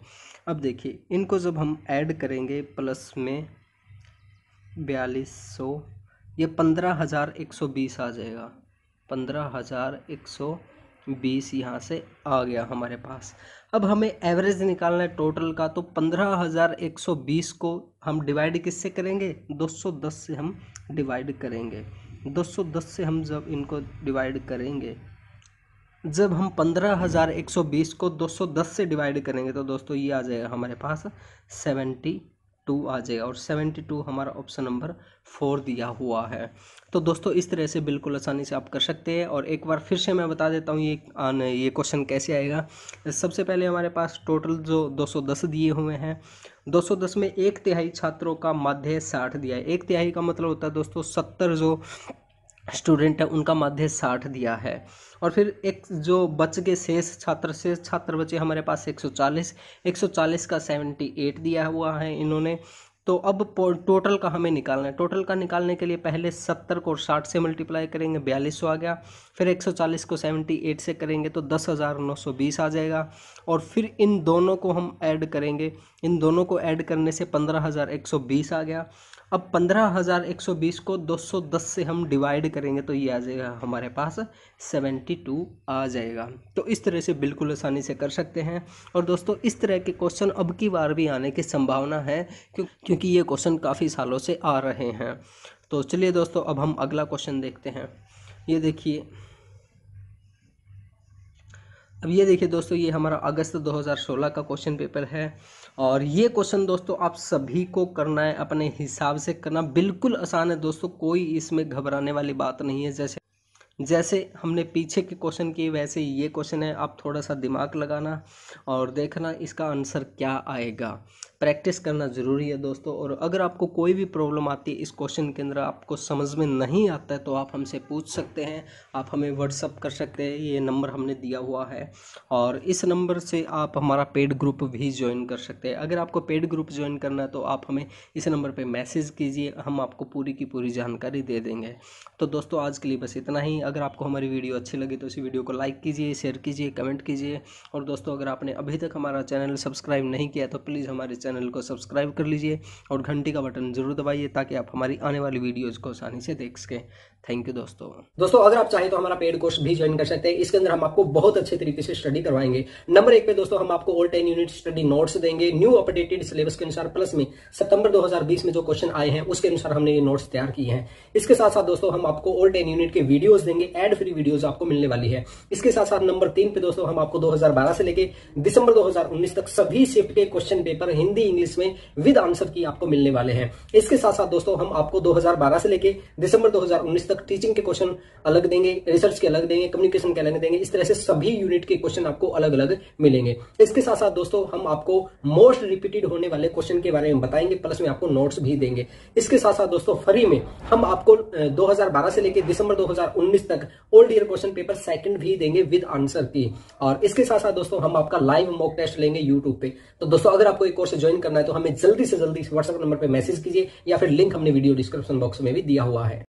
अब देखिए इनको जब हम ऐड करेंगे प्लस में बयालीस सौ ये पंद्रह हज़ार एक सौ बीस आ जाएगा पंद्रह हज़ार एक सौ बीस यहाँ से आ गया हमारे पास अब हमें एवरेज निकालना है टोटल का तो पंद्रह हज़ार एक सौ बीस को हम डिवाइड किससे करेंगे दो सौ दस से हम डिवाइड करेंगे 210 से हम जब इनको डिवाइड करेंगे जब हम 15,120 को 210 से डिवाइड करेंगे तो दोस्तों ये आ जाएगा हमारे पास सेवेंटी टू आ जाएगा और सेवेंटी टू हमारा ऑप्शन नंबर फोर दिया हुआ है तो दोस्तों इस तरह से बिल्कुल आसानी से आप कर सकते हैं और एक बार फिर से मैं बता देता हूँ ये ये क्वेश्चन कैसे आएगा सबसे पहले हमारे पास टोटल जो 210 दिए हुए हैं 210 में एक तिहाई छात्रों का माध्य साठ दिया है एक तिहाई का मतलब होता है दोस्तों सत्तर जो स्टूडेंट है उनका माध्य साठ दिया है और फिर एक जो बच गए शेष छात्र शेष छात्र बचे हमारे पास 140 140 का 78 दिया हुआ है इन्होंने तो अब टोटल का हमें निकालना है टोटल का निकालने के लिए पहले सत्तर को साठ से मल्टीप्लाई करेंगे बयालीस सौ आ गया फिर एक सौ चालीस को सेवेंटी एट से करेंगे तो दस हज़ार नौ सौ बीस आ जाएगा और फिर इन दोनों को हम ऐड करेंगे इन दोनों को ऐड करने से पंद्रह हज़ार एक सौ बीस आ गया अब पंद्रह हज़ार एक सौ बीस को दो सौ दस से हम डिवाइड करेंगे तो ये आ जाएगा हमारे पास सेवेंटी टू आ जाएगा तो इस तरह से बिल्कुल आसानी से कर सकते हैं और दोस्तों इस तरह के क्वेश्चन अब की बार भी आने की संभावना है क्योंकि ये क्वेश्चन काफ़ी सालों से आ रहे हैं तो चलिए दोस्तों अब हम अगला क्वेश्चन देखते हैं ये देखिए अब ये देखिए दोस्तों ये हमारा अगस्त 2016 का क्वेश्चन पेपर है और ये क्वेश्चन दोस्तों आप सभी को करना है अपने हिसाब से करना बिल्कुल आसान है दोस्तों कोई इसमें घबराने वाली बात नहीं है जैसे जैसे हमने पीछे के क्वेश्चन की वैसे ये क्वेश्चन है आप थोड़ा सा दिमाग लगाना और देखना इसका आंसर क्या आएगा प्रैक्टिस करना ज़रूरी है दोस्तों और अगर आपको कोई भी प्रॉब्लम आती है इस क्वेश्चन के अंदर आपको समझ में नहीं आता है तो आप हमसे पूछ सकते हैं आप हमें व्हाट्सअप कर सकते हैं ये नंबर हमने दिया हुआ है और इस नंबर से आप हमारा पेड ग्रुप भी ज्वाइन कर सकते हैं अगर आपको पेड ग्रुप ज्वाइन करना है तो आप हमें इस नंबर पर मैसेज कीजिए हम आपको पूरी की पूरी जानकारी दे देंगे तो दोस्तों आज के लिए बस इतना ही अगर आपको हमारी वीडियो अच्छी लगी तो इस वीडियो को लाइक कीजिए शेयर कीजिए कमेंट कीजिए और दोस्तों अगर आपने अभी तक हमारा चैनल सब्सक्राइब नहीं किया तो प्लीज़ हमारे चैनल चैनल को सब्सक्राइब कर लीजिए और घंटी का बटन ज़रूर दबाइए ताकि आप हमारी आने वाली वीडियोज़ को आसानी से देख सकें थैंक यू दोस्तों दोस्तों अगर आप चाहें तो हमारा पेड कोर्स भी ज्वाइन कर सकते हैं इसके अंदर हम आपको बहुत अच्छे तरीके से स्टडी करवाएंगे नंबर एक पे दोस्तों हम आपको all ten unit study notes देंगे न्यू अपडेटेड सिलेबस के अनुसार प्लस में सितंबर 2020 में जो क्वेश्चन आए हैं उसके अनुसार हमने ये नोट्स तैयार किए हैं इसके साथ साथ दोस्तों हम आपको ऑल टेन यूनिट के वीडियोज देंगे एड फ्री वीडियोज आपको मिलने वाली है इसके साथ साथ नंबर तीन पे दोस्तों हम आपको दो से लेकर दिसंबर दो तक सभी शिफ्ट के क्वेश्चन पेपर हिंदी इंग्लिश में विद आंसर की आपको मिलने वाले हैं इसके साथ साथ दोस्तों हम आपको दो से लेकर दिसंबर दो तक टीचिंग के क्वेश्चन अलग देंगे रिसर्च के अलग देंगे कम्युनिकेशन के अलग देंगे इस तरह से सभी यूनिट के क्वेश्चन आपको अलग अलग मिलेंगे इसके साथ साथ दोस्तों हम आपको मोस्ट रिपीटेड होने वाले क्वेश्चन के बारे में बताएंगे प्लस में आपको नोट्स भी देंगे इसके साथ साथ दोस्तों फ्री में हम आपको दो से लेकर दिसंबर दो तक old year question paper second भी देंगे विद आंसर की और इसके साथ साथ दोस्तों हम आपका लाइव मॉक टेस्ट लेंगे यूट्यूब पे तो दोस्तों अगर आपको एक कोर्स ज्वाइन करना है तो हमें जल्दी से जल्दी व्हाट्सएप नंबर पर मैसेज कीजिए या फिर लिंक हमने वीडियो डिस्क्रिप्शन बॉक्स में भी दिया हुआ है